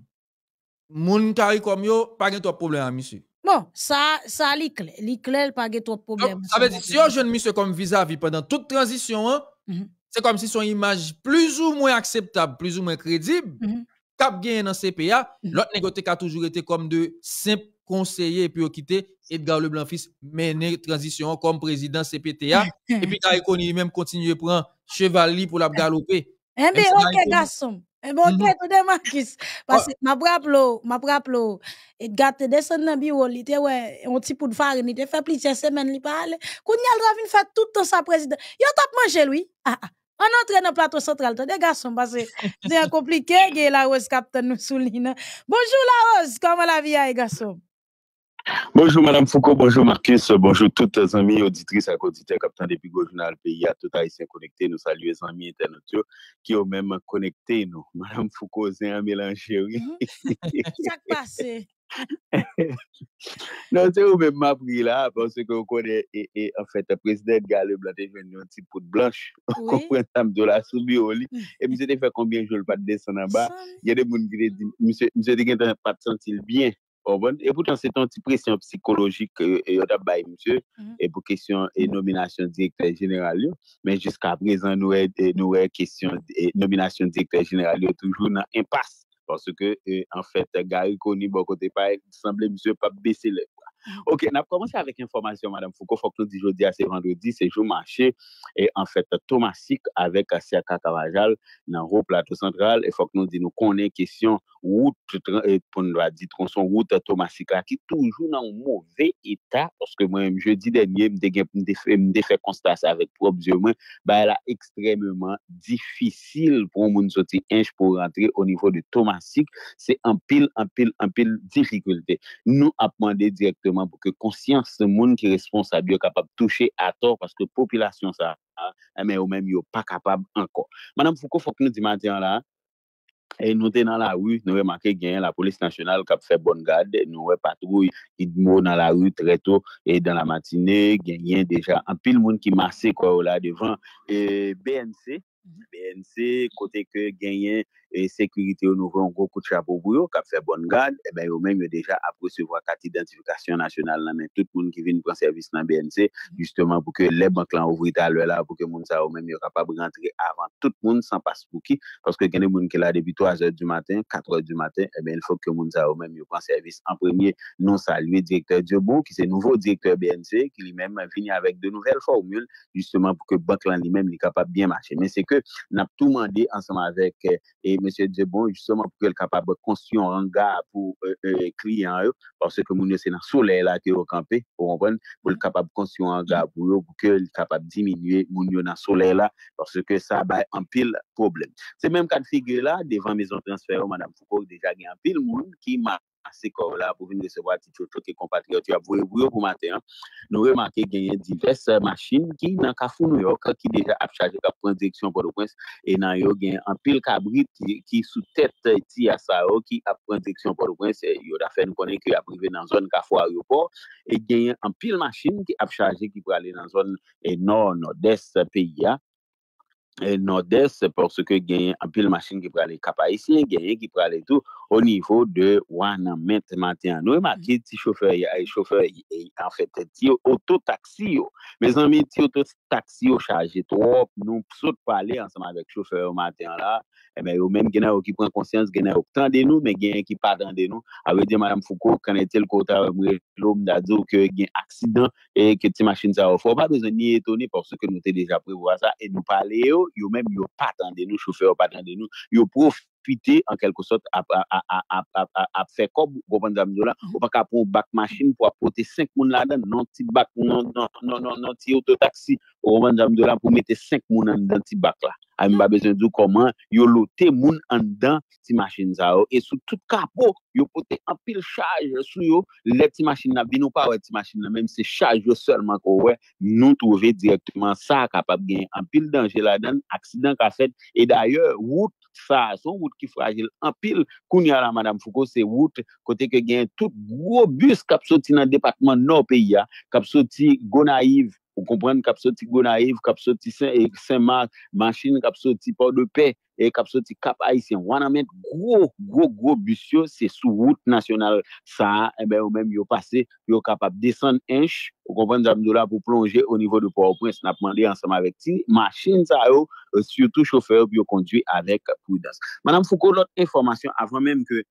mon kari comme yo pas de problème monsieur. Bon, ça, ça, l'iclé. n'a pas de trop problème. ça veut dire, si on jeune monsieur comme vis-à-vis pendant toute transition, hein, mhm. c'est comme si son image plus ou moins acceptable, plus ou moins crédible, mm -hmm. dans CPA, mhm. l'autre négocié a toujours été comme de simple conseiller puis quitter Edgar Leblanc fils mener transition comme président CPTA et puis lui même continuer prendre chevalier pour la eh galoper. Eh bien, OK garçon. Et eh, bon, mm tout de Parce que ma braplo, ma braplo, et gâte descend dans le bureau, il était, ouais, on tient pour de faire, il était fait plusieurs semaines, il parle. a le de faire tout le temps sa présidente. Il a tapé manger, lui. Ah, ah. On entre dans le plateau central, t'as des garçons, parce que c'est compliqué, la rose, capitaine nous souligne. Bonjour la rose, comment la vie, hein, les garçons? Bonjour Madame Foucault, bonjour Marcus, bonjour toutes les amis auditrices et auditeurs, captains des pigots du Nalpeya, toutes les haïtiens connectés, nous saluons les amis internationaux qui ont même connecté nous. Madame Foucault, c'est un mélanger. Qu'est-ce qui passe? Non, c'est ou même ma pri là, parce qu'on connaît en fait le président de Galles-le-Blanc, il y a un petit peu de blanche, on comprend un tam de la soumille au lit, et monsieur t'a fait combien de jours le pas de descendre en bas, il y a des bonnes grès, monsieur t'a dit qu'il n'y a pas de sensile bien, E poutan se ton ti presyon psikolojik yo da bay msye, e euh, pou kesyon euh, e nominasyon direkter jeneral yo, men jiska prezan nou re kesyon e nominasyon direkter jeneral yo toujou nan impas, pwase ke euh, en fèt gari koni bo kote pa e disamble msye pa besele. Ok, nap komanse avèk informasyon, madame Fouko, fòk nou di jodi a se vendredi, se jou manche, e an fèt Thomas Sik avèk a si akat avajal nan rou plato sentral, e fòk nou di nou konen kesyon, wout, pou nou a ditron son wout Thomas Sik, a ki toujou nan mouvè etat, oske mwen jodi denye, mdè gen mdè fèkonstase avèk pou objèmen, ba ela ekstremèman difisil pou moun soti enj pou rentre au nivou de Thomas Sik, se an pil, an pil, an pil difikultè. Nou apman de direktè mwen pou ke konsyans se moun ki respons sa bi yo kapab touche ator paske popilasyon sa a mè yo mèm yo pa kapab anko manan pou kon fok nou di matyan la nou te nan la rou nou re makè genyen la polis nasyonal kap fè bon gad nou re patrou id moun nan la rou treto e dan la matine genyen deja an pil moun ki masse kwa ou la devan eh, BNC Mhm. BNC, côté que gagner et sécurité au nouveau, un gros coup de chapeau pour eux, fait bonne garde, et eh bien, eux-mêmes, déjà à recevoir carte d'identification nationale, mais tout le monde qui vient prendre service dans BNC, mhm. justement, pour que les banques là ouvrent à l'heure là, pour que les gens eux-mêmes, capables de rentrer avant tout le monde sans passe pour qui, parce que les gens qui là depuis 3 h du matin, 4 h du matin, et eh bien, il faut que les gens eux même prennent service. En premier, non saluer directeur Diobon, qui c'est nouveau directeur BNC, qui lui-même vient avec de nouvelles formules, justement, pour que banque là lui-même, il capable bien marcher. Mais c'est N ap tou mande ansama vek eh, e Monsie Djebon Justement pou ke l kapab konsyon an ga Pou eh, eh, kli an yo Pou se ke moun yo se nan sole la ki wakampe Pou l kapab konsyon an ga Pou ke l kapab diminye moun yo nan sole la Pou se ke sa bay an pil problem Se menm kat figure la Devan mizan transfero Moun ki ma assez corps là pour venir recevoir tes compatriotes. Tu as vu matin. Hein. Nous qu'il y diverses machines qui dans New York qui déjà a chargé la prendre direction pour le prince et dans un pile cabrit qui sous tête qui a direction pour le prince et fait nous a privé dans zone Kafou aéroport et a un pile machine qui a chargé qui pour aller dans zone eh, nord nord-est pays hein. E Nord-Est, sepòk seke genye, anpil machin ki prale kapa, isi genye ki prale tout, o nivou de, wana met, maten anou, e maten mm. ti choufer, e choufer, en fèt, ti yo, oto taksi yo, me zanmen ti yo, to taksi yo, chaje trop, nou, sot prale ansama, vek choufer, o maten la, e men yo, men genye yo ki pran konsyans, genye yo, tan den nou, men genye ki pa tan den nou, avè diye, madame Foucault, kanè tel kouta, mwen lom dadou, yo même yo pas attendre nous chauffeur pas attendre nous yo prof pite, en kelko sot, ap fekob, ou pa kapon ou bak machine pou apote 5 moun la dan, non ti bak, non ti autotaksi, ou pa kapon ou bak machine pou apote 5 moun la dan ti bak la. A mi ba bezen diou koman, yo lote moun an dan ti machine za ou, e sou tout kapo, yo apote an pil charge sou yo, le ti machine na, binou pa we ti machine na, menm se charge yo solman kowe, nou touve direktman sa kapap gen an pil danger la dan, aksidant ka set, e daye ou fasa, son wout ki fagil, apil koun yara Madame Foucault se wout kote ke gen tout wobus kapsoti nan departman nou peyi ya kapsoti gonaiv Vous comprenez cap sorti Gonaïve, cap sorti Saint-Marc, machine cap sorti Port-de-Paix et cap sorti Cap Haïtien. On a met gros gros gros bus c'est sous route nationale ça et eh ben vous même yo passé, yo capable descendre inch, vous comprenez là pour plonger au niveau de Port-au-Prince, n'a demandé ensemble avec ti machine ça euh, surtout chauffeur pour conduit avec prudence. Madame Foucault, l'autre information avant même que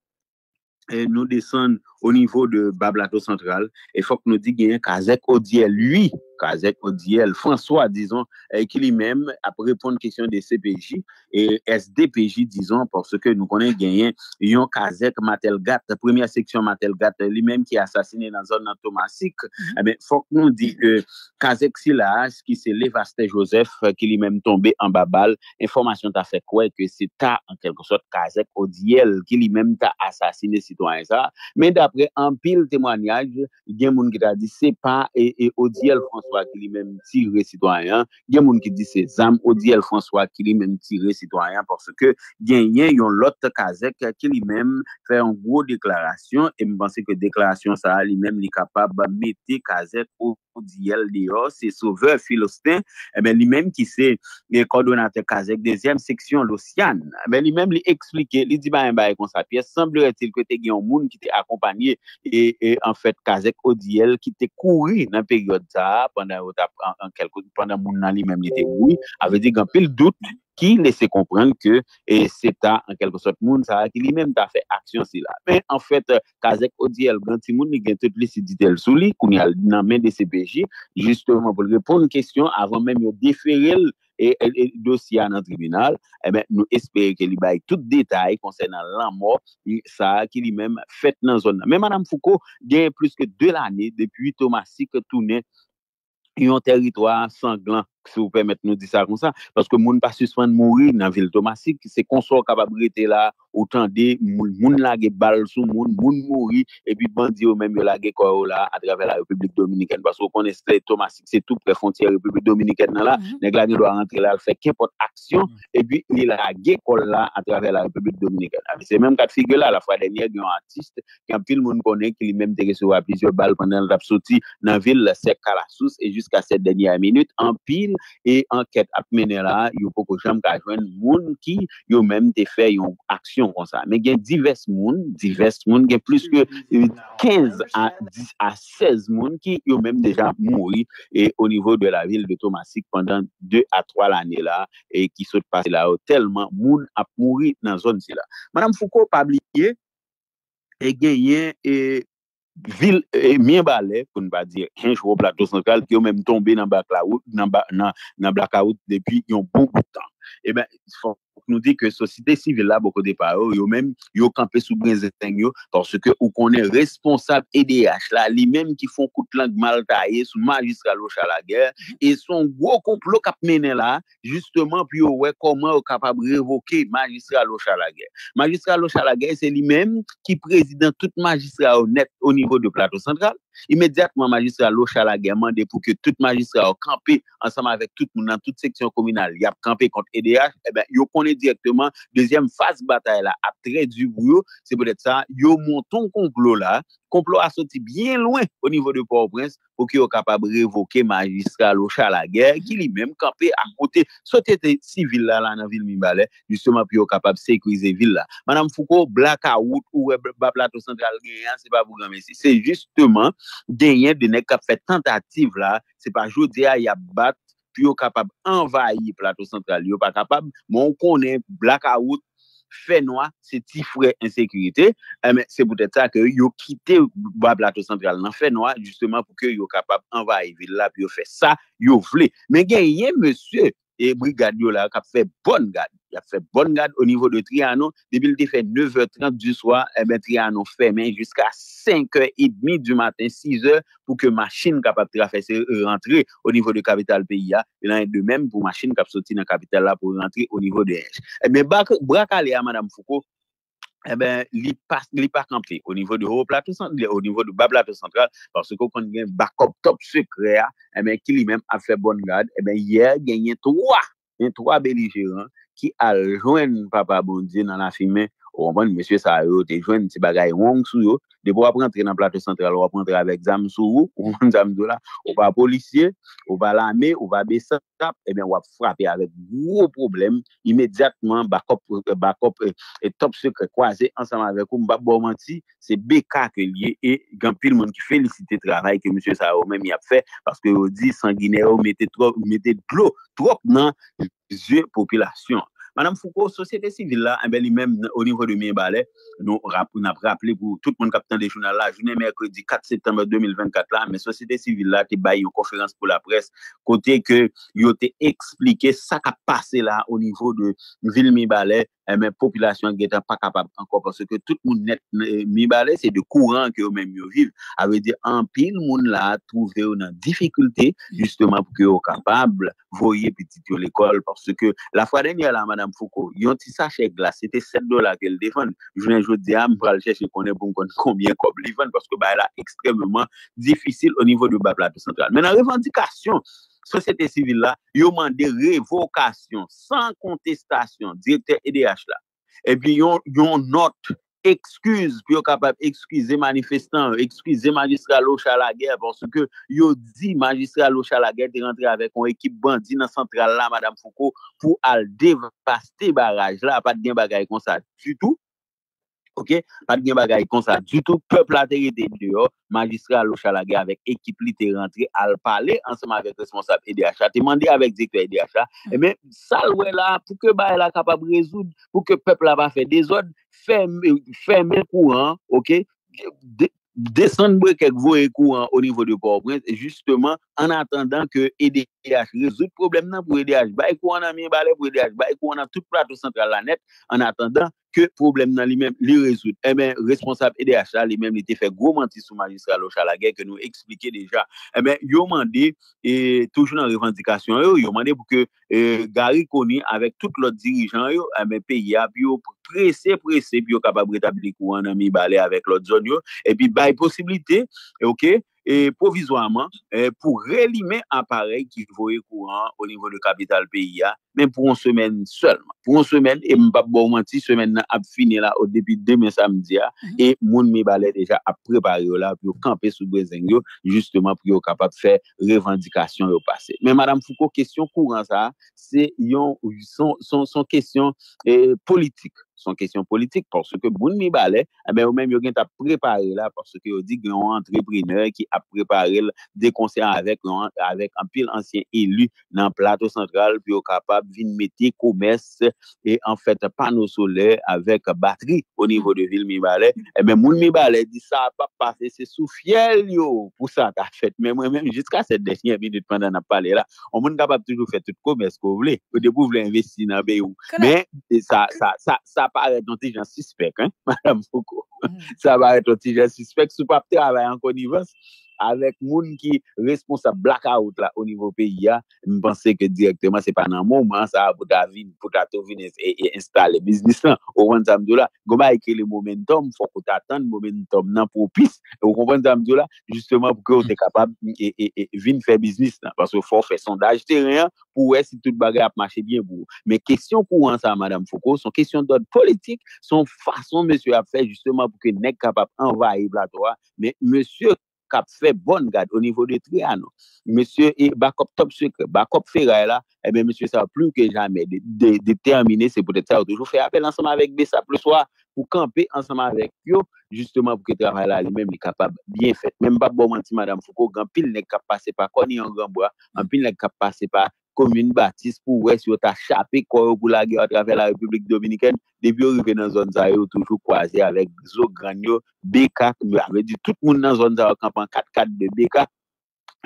eh, nous descendons au niveau de Bablato Central, il faut que nous disions qu'il y a un lui, Kazek Odiel, François, disons, euh, qui lui-même a répondu à question des CPJ et SDPJ, disons, parce que nous connaissons gagné Yon Kazek Matelgat, première section Matelgat, lui-même qui est assassiné dans la zone automatique. Mhm. Eh il faut que nous disions que Kazek Silas, qui s'est Lévasté Joseph, euh, qui lui-même tombé en babal, information t'a fait quoi que c'est ta, en quelque sorte, Kazek Odiel, qui lui-même t'a assassiné citoyen ça. Mais d'après un pile témoignage, il y a des monde qui t'a dit c'est pas et, Odiel François qui lui-même tiré citoyen, il y a monde qui dit c'est Zam Odiel François qui lui-même tiré citoyen parce que y il un lot l'autre Kazek qui lui-même fait une grosse déclaration et je pense que déclaration ça lui-même est capable de mettre Kazek au Odiyel diyo, se soveur filostin e eh ben li menm ki se kon donante kazek, dezyen seksyon l'osyan, e eh ben li menm li eksplike li di ba en baye kon sa piye, semblou etil kwen te gyan moun ki te akompanye e en fèt kazek Odiyel ki te koui nan periode za pandan moun nan li menm li te koui, oh. ave di gyan pil dout ki lese komprende ke e se ta, en kelko sot, moun sa akili men ta fe aksyon si la. Men, an fèt, Kazek Odiel Gantimoun ni gen te plesiditel sou li, kou ni al nan men de se peji, jistouman pou lèpon un kèsyon avon men yo deferel e, e, e dosya nan tribunal, nou espèye ke li bay tout detay konsè nan la mort sa akili men fèt nan zon nan. Men, Madame Foucault, gen plus ke de lanè, depi Thomas Siketounen yon teritwa sanglant, si ou pèmète nou di sa kon sa, paske moun pasi sou an mouri nan vil Tomasik, se konsol kapabriti la, ou tan de, moun lage bal sou moun, moun mouri, e pi bandi ou mèm yon lage korou la, atrave la Republik Dominikèn, paske ou kon espele Tomasik, se tou prefonti a Republik Dominikèn nan la, neg la ni do a rentre la, al feke pot aksyon, e pi li lage korou la, atrave la Republik Dominikèn, api se mèm kat figure la, la fwa denye, yon artiste, ki an pil moun konen ki li mèm dege sou apis yo bal kwen nan rap soti nan vil se kalasous E anket ap mene la, yo poko jam gajwen moun ki yo mèm te fe yon aksyon kon sa. Men gen divers moun, divers moun, gen plus ke 15 a 16 moun ki yo mèm deja mouri e o nivou de la vil de Tomasik pandan 2 a 3 l ane la, e ki sot pa se la ou telman moun ap mouri nan zon se la. Manan foko pabliye, e gen yen e... Vil, eh, mien balè, kon va dir, enj wop la tos nokal, ki yo mèm tombe nan blakaout, depi yon pou pou tan. E ben, fon, pour nous dit que société civile là beaucoup de paroles oh, yo même yo campé sous brinzeteng parce que ou qu'on est responsable EDH là lui même qui font coup de langue mal taillé sous magistrat à la guerre mhm. et son gros complot cap mené là justement puis ouais comment est capable révoquer magistrat à la guerre magistrat à la guerre c'est lui même qui président toute magistrat honnête au niveau de plateau central Immédiatement, magistrat Locha la demandé pour que toute magistrat campé ensemble avec tout le monde dans toute section communale, il a campé contre EDH, et eh ben, directement, deuxième phase bataille là. la, à tre du c'est peut-être ça yo monton complot là, complot a sorti bien loin au niveau de Port-au-Prince, pour ki capable de révoquer magistral ou chala qui même même à côté soit sote civil là, dans la ville de justement pour sécuriser sécuriser ville là. Madame Foucault, Blackout, ou Plateau Central, Central c'est pas pour grand merci justement des de nek ont fait tentative là, c'est pas jodi a battre pi yo kapab envayi plato sentral, yo pa kapab, moun konen, blakaout, fè noua, se ti fwè insekurite, eh, se boutè ta ke yo kite ba plato sentral nan fè noua, pou ke yo kapab envayi vilap, yo fè sa, yo vle. Men gen, ye monsye, E Brigadio la kap fè bon gad. Kap fè bon gad o nivou de triyano. Debilite fè 9h30 du swa, mè triyano fè men jiska 5h30 du maten, 6h, pou ke machine kap ap trafese rentre o nivou de kapital peyi ya. Yon an et de mèm pou machine kap soti nan kapital la pou rentre o nivou de hèj. Mè bak, brak alè a Madame Foucault, Eh li pa kample, o nivou di ba plate santral, parce kon gen bakop top sekrea, ki li men a fè bonn gade, e eh ben yè genyen towa, genyen towa beli jiran, ki a jwen papa Bondi nan la filmen ou mwen monsye sa yo te jwen ti bagay wong sou yo, de pou wap rentre nan plate central, wap rentre avek zame sou yo, ou mwen zame do la, ou pa policye, ou pa lame, ou pa besan tap, e men wap frape avek wou problem, imediatman bakop, bakop et e top secret kwaze ansan avèk ou mwen bak bo wanti, se beka ke liye e gampil mwen ki felicite travay ke monsye sa yo mwen mi ap fè, paske ou di sangine ou mette plo trop nan zye populasyon. Madame Foucault, Sosieté Civile la, en beli mem o nivou de Mie Balè, nou rap, nou rap rappele pou tout moun kapitan de jounal la, jounè mèkredi 4 septembre 2024 la, mè Sosieté Civile la te bayi yon konferans pou la pres, kote ke yote explike sa ka pase la o nivou de Mie Balè. Eh, mwen popilasyon ge ta pa kapab anko, parce ke tout moun net mi bale, se de kouran ke ou men myo viv, a ve de an pin moun la, touve ou nan difikulte, justement pou ke ou kapab, voye pe tit yo l'ekol, parce ke la fwa denye la, madame Foucault, yon ti sa chèk la, se te 7 dola ke l'devan, jwen jote di am pral chèk, se konen pou mkon konbyen kob livan, parce ke ba ela ekstremman difisil ou nivou de ba plati sentral. Men an revanti kasyon, Sosyete sivil e la, yo mande revokasyon, san kontestasyon, direkter EDH la. E pi yon note, ekskuse, pi yo kapap ekskuse manifestan, ekskuse magistralo chalagè, pwansou ke yo di magistralo chalagè te rentre avek yon ekip bandi nan sentral la, madame Foucault, pou al devaste baraj la, apat gen bagay kon sa, tutou. ok, pat gen bagay konsa du tout pepl atere de diyo, oh. magistral ou chalage avek ekip li te rentre al pale ansama vek responsable EDH te mande avek zekle EDH mm. salwe la pou ke baye la kapab rezoud pou ke pepl la va fe desod ferme kouan euh, ok desenmwe kek vou e kouan o nivou de Port-au-Prince, justeman an atendan ke EDH rezoud problem nan pou EDH, baye kouan an mien bale pou EDH, baye kouan an tout prato central la net an atendan ke problem nan li men li rezout. Emen, eh responsable EDH la li men li te fè gwo manti sou magistral o chalagè ke nou eksplike deja. Emen, eh yo mandi, e, toujou nan revendikasyon yo, yo mandi pou ke e, gari koni avèk tout lot dirijan yo, emen, eh peyi ap, yo presè, presè, pi yo kapabre tabli kou anami balè avèk lot zon yo, epi bay posibilite, e oke, E provisoyman e, pou relime aparek ki vowe kouran o nivou de kapital peyi ya, men pou on semen selman. Pou on semen, e mbap Bourmenti semen nan ap fine la depi 2000 samedi ya, mhm. e moun mi balè deja ap prepare yo la pou yo kampe sou Brezengyo, justeman pou yo kapap fè revendikasyon yo pase. Men madame Foucault, kesyon kouran sa, se yon, son kesyon politik son kesyon politik. Ponso ke moun mi bale, e eh mè ou mèm yo gen ta prepare la ponso ke yo di gen yon entrepreneur ki a prepare de konser avèk yon avèk an pil ansyen elu nan plato sentral, pi yo kapab vin meti, koumès, e an fèt panosole avèk batri o nivou de vil mi bale. E eh mè moun mi bale, di sa ap ap passe, se sou fiel yo, pou sa ta fèt. Mè mè mè, jiska set desnyè minute pandan ap pale la, ou moun kapab toujou fèt tout koumès kou vle, ou de pou vle investi nan bè yon. Mè, sa, sa, sa, sa pa alet noti jan suspek. Madame Foucault, sa va alet noti jan suspek, sou papte alay an konivans. avèk moun ki respons sa blakaout la o nivou peyi ya, mwen pense ke direkte man se pa nan moun man sa pou ta vin, pou ta tou vin e, e installe biznis lan, ou konpwen tamdou la, goma eke le momentum, pou ta tan momentum nan pou pis, ou konpwen tamdou la, justement pou ke ou te kapab e, e, vin fè biznis lan, parce ou fò fè sondaj, te rè yon, pou wè si tout bagè ap mache djen pou ou. Men kesyon pou an sa, madame Foucault, son kesyon dot politik, son fason mè sè a fè justement pou ke nek kapab envahe blatoa, men mè sè cap fait bonne garde au niveau de Trianon. Monsieur et Bakop Top secret Bakop Ferraille là, eh bien, monsieur, ça plus que jamais déterminé, c'est peut-être ça, toujours fait appel ensemble avec Bessa plus soir pour camper ensemble avec eux, justement pour que le travail là lui-même est capable bien fait. Même pas bon madame Foucault, grand pile n'est pas passer par ni en grand bois, en pile n'est capable passé par Mwen Batis pou wè si yo ta chapè Kwa yo pou la ge ou trafè la Republik Dominiken Debyo yu vè nan zon za yo Toujou kwa zè alek Zou granyo beka Mwen ave di tout moun nan zon za yo Kampan kat kat be beka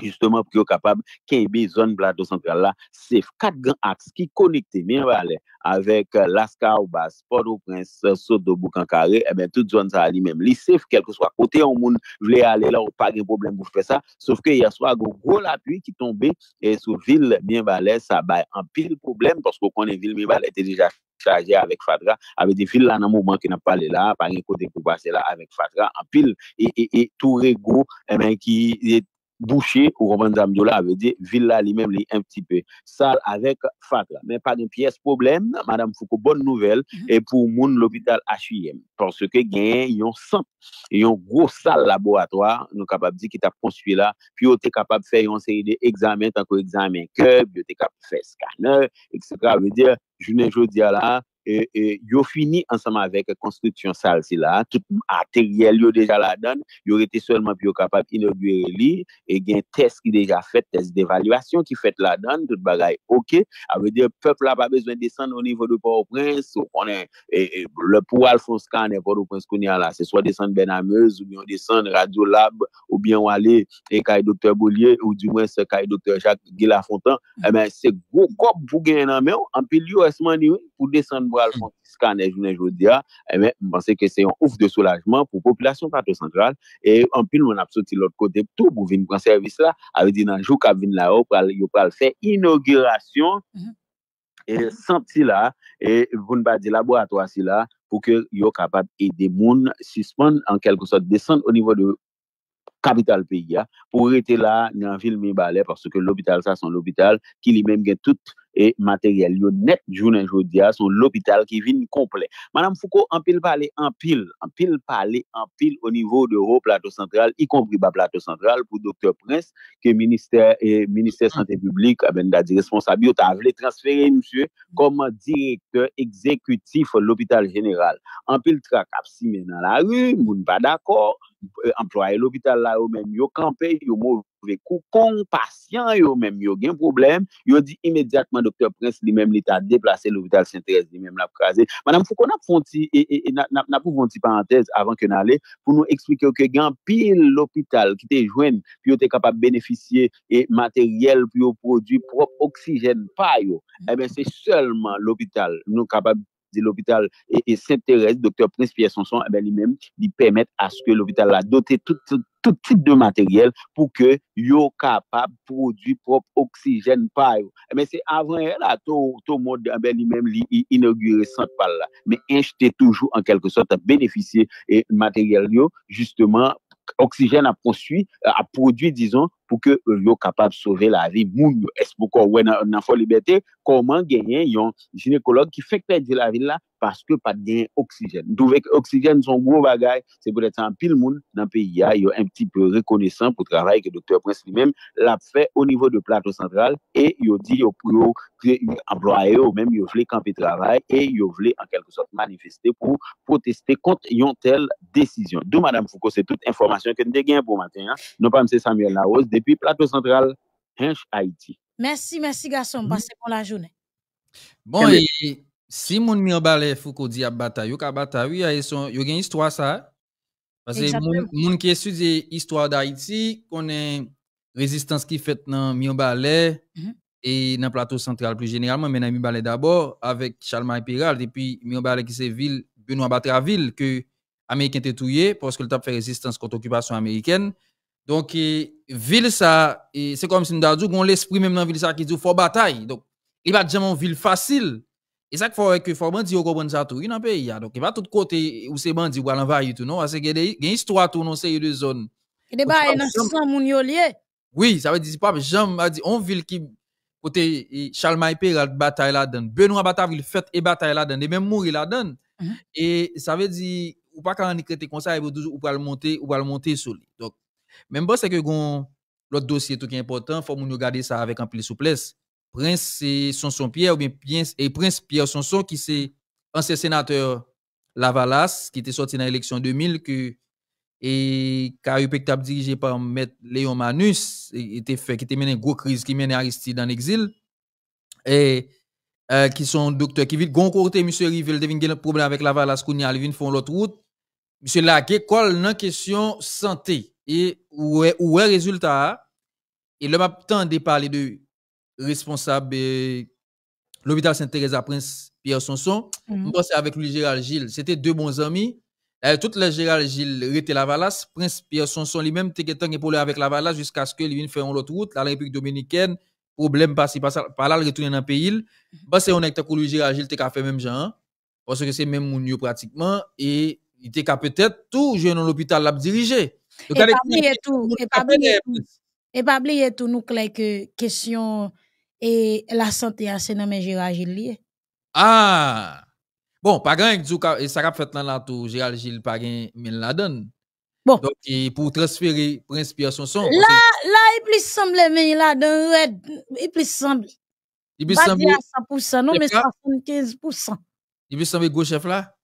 Justement pou ki yo kapab ke e bi zon blado sentral la, sef kat gen aks ki konekte mien bale avek euh, laska ou bas, pod ou prens euh, sot do boukankare, e eh ben tout zon sa li mem li, sef kel ko swa kote ou moun vle ale la ou pa gen problem bouf pe sa, saf ke ya swa go go la pui ki tombe, e sou vil mien bale sa bay an pil problem posko konen vil mien bale ete lija chaje avek fadra, avek di fil la nan mouman ki nan pale la, pa gen kote koubase la avek fadra, an pil, e toure go, e eh men ki e Boucher ou Robin Zambiola Villa li men li un pti pe Sal avek fat la Men pa de piyes problem Madame Foucault, bon nouvel mhm. E pou moun l'hôpital H.I.M. Porske gen yon san Yon gros sal laboratoire Pyo te kapab fe yon seri de examen Tanko examen keb Pyo te kapab fe skane Jounen jodi ala E, e, yo fini anseman vek konstriksyon sal si la, tout arteriel yo deja la dan, yo rete selman pi yo kapak inobwere li e gen test ki deja fet, test de evalwasyon ki fet la dan, tout bagay ok, a ve de pep la pa bezwen desen o nivou de Paul Prince le pou Alphonse Kahn e Paul Prince kouni a la, se swa desen Benhameuse ou biyon desen Radiolab ou biyon wale e kay Dr. Boulier ou diwen se kay Dr. Jacques Gilafontan e eh men se goun kop pou gen nan men, anpe li yo esman yon pou desen de ou al fonsiska nej ou nej eh ou diya, mwen pense ke se yon ouf de soulajman pou populasyon patre santral, e anpil mwen ap soti lout kote, tout pou vin kon servis la, avi di nan jou kab vin la ou, yo pral se inaugurasyon, e santi la, e voun ba di laboratwa si la, pou ke yo kapat e de moun suspande an kelko sot, desan o nivou de kapital peyi ya, pou rete la nan vil mi balè, parce ke l'hobital sa son l'hobital, ki li menm gen tout, e materyel. Yo net jounen joudia sou l'hôpital ki vin komple. Madame Foucault, anpil pale, anpil, anpil pale, anpil, o nivou de hô, plato sentral, i kongri ba plato sentral pou doktor prens, ke minister e minister senter publik, a ben da di responsabili, yo ta a vle transferi msye koman direktor ekzekutif l'hôpital general. Anpil trak ap si men nan la ru, moun pa d'akor, euh, employe l'hôpital la ou men, yo kampe, yo mou vekou, kon patient yo mèm, yo gen problem, yo di imediatman Dr. Prince li mèm li ta deplase l'hôpital Saint-Thérèse li mèm la fraze. Madame, fou kon ap fonti, na pou fonti parantez avan ke nan ale, pou nou eksplike yo ke gen pil l'hôpital ki te jwen, pi yo te kapab beneficye materyel, pi yo prodwi pro oxigen pa yo, e ben se selman l'hôpital, nou kapab di l'hôpital et Saint-Thérèse, Dr. Prince, Pierre Sanson, e eh ben li mèm li pèmèt aske l'hôpital la doté tout tout type de matériel pour que yo capable produire propre oxygène par mais eh c'est avant là tout le monde ben lui-même lui inaugurer sans par là mais injecter toujours en quelque sorte à bénéficier et matériel justement oxygène a poursuit a produit disons pou ke yon kapap sove la vi moun yon espoko wè nan fò libetè, koman genyen yon jinekolog ki fèk pe di la vi la, paske pat genyen oksijen. Douvek oksijen son moun bagay, se pou letan pil moun nan pe ya, yon en pti pe rekonesan pou travay ke doktor Prensli men, la fè o nivou de plato central, e yon di yon pou yon kre yon ambloye ou men yon vle kampi travay, e yon vle an kelkosot manifeste pou proteste kont yon tel desisyon. Dou madame Foucault, se tout informasyon ke n de genyen pou maten, nou pa mse Samuel Depuis Plateau Central, Hench, Haïti. Merci, merci, garçon. Mm-hmm. Passez pour la journée. Bon, et, si mon mi balè Foucault dit à bataille, yo ka bataille, a une histoire ça. Parce que moun, moun qui étudie histoire d'Haïti, connaît résistance qui fait dans mi mm-hmm. et dans plateau central plus généralement, mais dans mi d'abord avec Chalma Piral et puis mi balè qui c'est ville Benoît Batraville que américain tétouillé parce que le tap fait résistance contre l'occupation américaine. Donc, et, ville ça, c'est comme si nous avons l'esprit même dans ville ça qui dit faut bataille. Donc, il va jamais une ville facile. Et ça qu'il faut que faut au comprendre ça tout dans pays hein. Donc, il va tout côté où c'est bandit vont l'envahir tout non parce que il y a histoire tout non c'est de zone. Il est pas innocent moun yo Oui, ça veut dire pas jamais on ville qui côté Charlemagne Peral bataille là-dedans, Benoît Bataville fête et bataille là-dedans, et même mourir là-dedans. Mhm. Et ça veut dire ou pas quand on est comme ça, il faut toujours ou pas le monter, ou pas le monter sur lui. Donc même pas, c'est que l'autre dossier tout qui est important, faut nous regarder ça avec un peu de souplesse. Prince Sanson Pierre, ou bien et Prince Pierre Sanson, qui c'est ancien sénateur Lavalas, qui était sorti dans l'élection 2000, que, et Carupectable dirigé par M. Léon Manus, était fait, qui était mené une grosse crise, qui menait Aristide dans l'exil et euh, qui sont docteurs qui vivent, gon côté, M. Rivel, devine un problème avec Lavalas, qu'on y a, font l'autre route, Monsieur Lagué, quoi la question santé et où est, où est résultat? Et le matin de parler de responsable l'hôpital saint thérèse à Prince Pierre Sonson, mm -hmm. avec lui Gérald Gilles. C'était deux bons amis. Et euh, toute la Gérald Gilles était valasse. Prince Pierre Sonson lui-même était pour avec la valasse jusqu'à ce que lui une l'autre route, la République dominicaine. Problème passé par là, il retourner dans le pays. Parce on est avec lui Gérald Gilles, qui a fait même genre. Hein. Parce que c'est même mon pratiquement. Et il était capable peut-être tout jouer dans l'hôpital l'a dirigé. et pas oublier tout, et pas oublier tout. Et tout, nous, clair que question et la santé, hein, c'est dans mes Gérard Gilles. Ah! Bon, pas grand, et ça a fait dans la tour, Gérard Gilles, pas grand, mais la donne. Bon. Donc, pour transférer Prince Pierre son Là, là, il plus semble, mais il a dans red, il plus semble. Il plus semble. Pas à 100%, non, mais 75%. Il plus semble gauche chef là?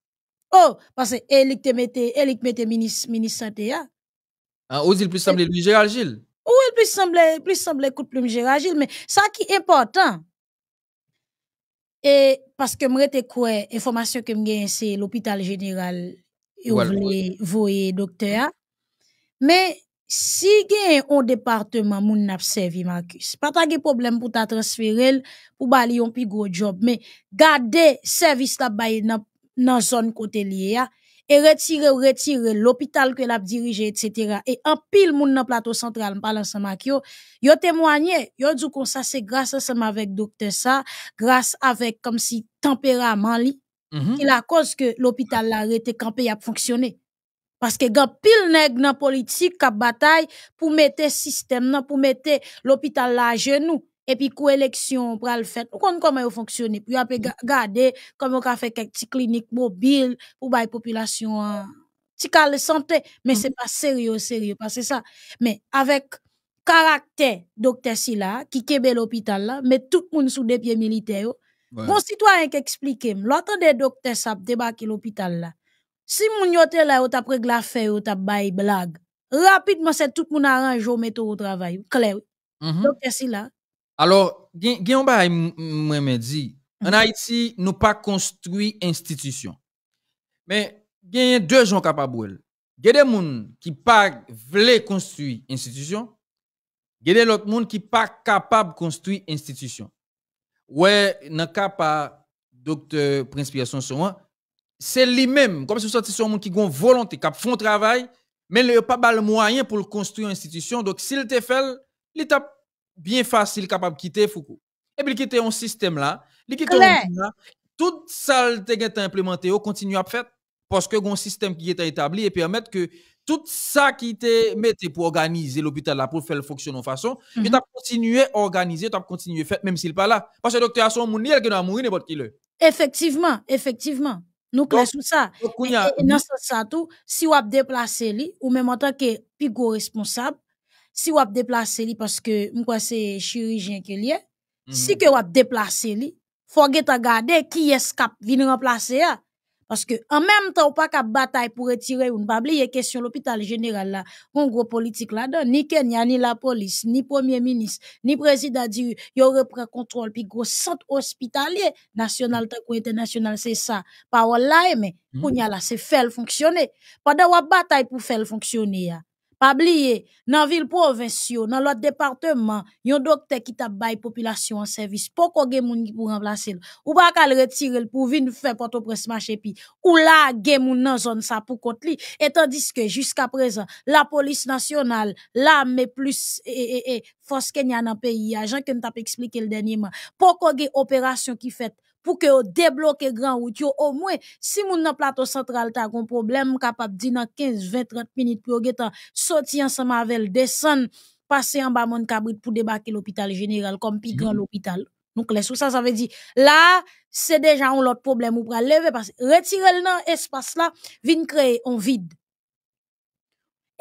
Oh, parce que Elik te mette, Elik mette ministre, ministre santé, ya. Hein. Ah, ou il plus sembler lui gérard Gilles? Ou il plus sembler plus semble coup de plume Gérald Gilles, mais ça qui est important. Et parce que moi, te quoi, information que m'gagne, c'est l'hôpital général, et voilà. voyez docteur, hein. mais, si gen yon département moun nap servi Marcus, pas ta gen pour pou ta transférer pour bali yon pi gros job, mais gade service la baye dans zone kote et retirer ou l'hôpital que l'a dirigé, etc. Et en pile moun nan plateau central, m'pal ensemble avec yo, yo témoigne, yo dou kon sa c'est grâce ensemble avec docteur ça grâce avec comme si tempérament li, a mm-hmm. la cause que l'hôpital a quand campé a fonctionné. Parce que gan pile nèg nan politique kap bataille pour mettre système pour mettre l'hôpital à genoux et puis coélection pour le fait on comprend comment il fonctionne puis on peut garder comment on fait quelques cliniques mobiles pour la population petit cas la santé mais c'est pas sérieux sérieux parce que ça mais avec caractère docteur Sila qui kebe l'hôpital là mais tout le monde sous des pieds militaires mon bon citoyen qui explique docteurs docteur ça débarque l'hôpital là si mon yote là ou t'as l'affaire ou bail blague rapidement c'est tout le monde arrange au métro au travail clair mm-hmm. docteur Sila alors, Guillaume m'a me dit, en mhm. Haïti, nous pas construit institution. Mais, il y a deux gens capables. Il y a des gens qui pas construire institution. Il y a des autres gens qui ne sont pas capables de construire institution. Oui, dans le cas de Dr. Prince Pierre c'est lui-même, comme si c'était des gens qui ont volonté, qui a fait travail, mais il n'ont pas le moyen pour construire l'institution. Donc, s'il te fait, il bien facile capable de quitter Foucault. Et puis, quitter un système là, il quitte un là, tout ça qui est implémenté, continue à faire parce que un système qui est établi et permet que tout ça qui était mis pour organiser l'hôpital là pour faire fonctionner de façon, il mhm. a continué à organiser, il a continué à faire, même s'il n'est pas là. Parce que le docteur a son mouni, il a mourir. n'importe qui. Effectivement, effectivement. Nous clés ça. dans tout, si on a déplacé lui, ou même en tant que plus responsable, si vous avez déplacé li parce que vous c'est chirurgien que lié si que mhm. vous avez déplacé li faut garder qui est cap vient remplacer parce que en même temps ou pas qu'à bataille pour retirer une pas une question l'hôpital général là un gros politique là-dedans ni Kenya ni la police ni premier ministre ni président du... y aurait pris contrôle puis gros centre hospitalier national tant international c'est ça parole là mais mhm. qu'on pour y là c'est faire fonctionner pendant ou bataille pour faire fonctionner Pa bliye, nan vil provensyo, nan lot département, yon dokte ki tap bay population en service. pou ko gen moun ki pou pour l. Ou pa kal retire l pou vin fè tout mache pi. Ou la gen moun nan zon sa pou kont li. Tandis que jusqu'à présent, la police nationale, la plus, et force et force ken yan an peyi, a expliqué le dernier explike l il y a ko gen qui ki fèt, pour que vous débloquez grand route au moins si moun nan plateau central ta un problème capable di dans 15 20 30 minutes pour getan sortir ensemble avec descendre passer en bas mon cabrit pour débarquer l'hôpital général comme plus grand mm-hmm. l'hôpital donc les sous ça ça veut dire là c'est déjà un autre problème ou pral lever parce que retirer dans espace là vient créer un vide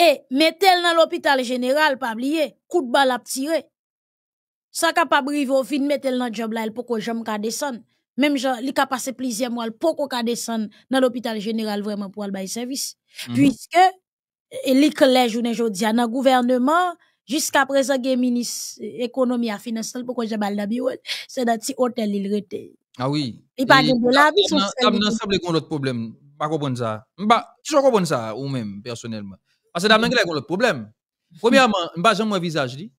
et mettez dans l'hôpital général, pas oublier, coup de balle à tirer. Ça capable de au mettez-le dans job là, pour que j'aime qu'à même gens, li ka passé plusieurs mois, pourquoi ka descendre dans l'hôpital général vraiment pour aller service. Mhm. Puisque, li que les journée jodi, dans le gouvernement, jusqu'à présent, le ministre économie et finance, pourquoi j'ai mal d'abord, c'est dans petit hôtel, il rete. Ah oui. Il pas de la vie, c'est dans semble qu'on l'autre problème. Pas comprendre ça. Bah, tu comprendre ça ou même personnellement. Parce que dans l'anglais, qu'on l'autre problème. Premièrement, pas jamais visage li.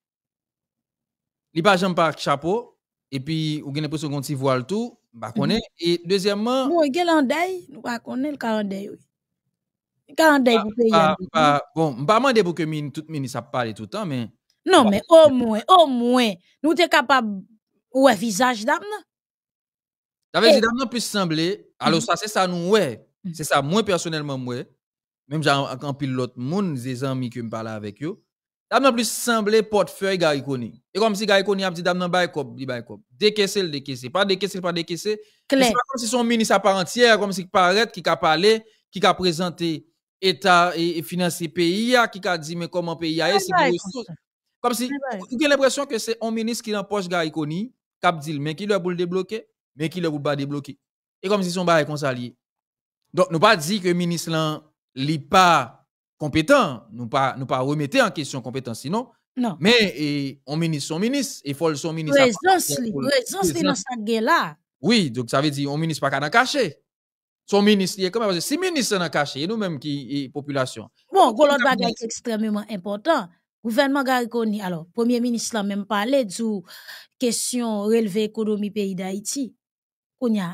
Li pas jamais chapeau et puis ou gagne l'impression qu'on t'y voile tout bah, mhm. Et deuxièmement. Bon, il y a l'endeuil, nous pas le calendrier, oui. Calendrier pour payer. Bon, pas demander pour que tout ministre parle parle tout le temps, mais. Non, bah. mais au moins, au moins, nous sommes capables ouais visage d'âme. Ça veut dire plus sembler. Alors, mhm. ça, c'est ça, nous, ouais. Mhm. C'est ça, moi, personnellement, moi. Même j'ai en pilote l'autre monde, des amis qui me parlent avec eux d'abord nan plus semblé portefeuille Gary Et comme si Gary Koni a dit Décaissez nan bay kop, li bay kop. le Pas décaissé, pas décaissé. C'est pas comme si son ministre à part entière, comme si paraît, qui a parlé, qui a présenté État et, et financier pays, qui a dit mais comment pays a, c'est Comme si, vous avez l'impression que c'est un ministre qui l'empoche Gary Koni, qui a dit mais qui le boule débloquer, mais qui le boule pas débloquer. Et comme si son bay est Donc, nous pas dit que le ministre là, lit pas compétent. Nous pas nous pas remettre en question compétence sinon. Non. Mais on ministre son ministre Il faut son ministre. Présence li, présence dans sa là. Oui, donc ça veut dire on ministre pas qu'à caché Son ministre est comment parce que si ministre dans caché nous même qui population. Bon, gros bagage extrêmement important. Gouvernement Gariconi, alors, premier ministre a même parlé du question relever économie pays d'Haïti. Il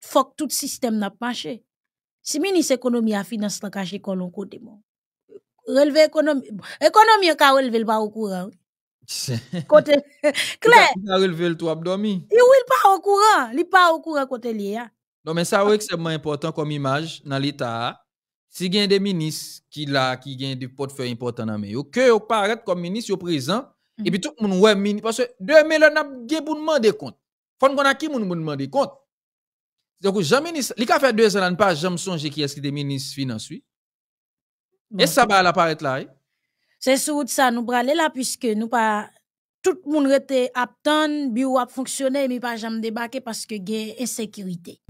faut que tout système n'a pas marché. Si ministre économie a finance la caché qu'on côté, relevé économie. Économie, quand relevé le pas au courant. Côté. Claire. Quand relevé le tout Oui, Il n'est pas au courant. Il n'est pas au courant côté lié. Hein. Non, mais ça, oui, extrêmement important comme image dans l'État. Si y a des ministres qui là qui ont des portefeuilles importants dans le pays, que paraissent paraît comme ministre, au présent. Et puis mm-hmm. tout le monde, parce que demain, là, n'a pas pour demander compte. Faut qu'on a qui pour demander compte. Donc, jean ministre, il a fait deux ans, il n'a pas jamais songé qui est-ce qui est ministre financier et ça va apparaître là. Eh? C'est sur ça nous braler là puisque nous pas tout le monde était attendre bureau a fonctionné mais pas jamais débarquer parce que gain insécurité.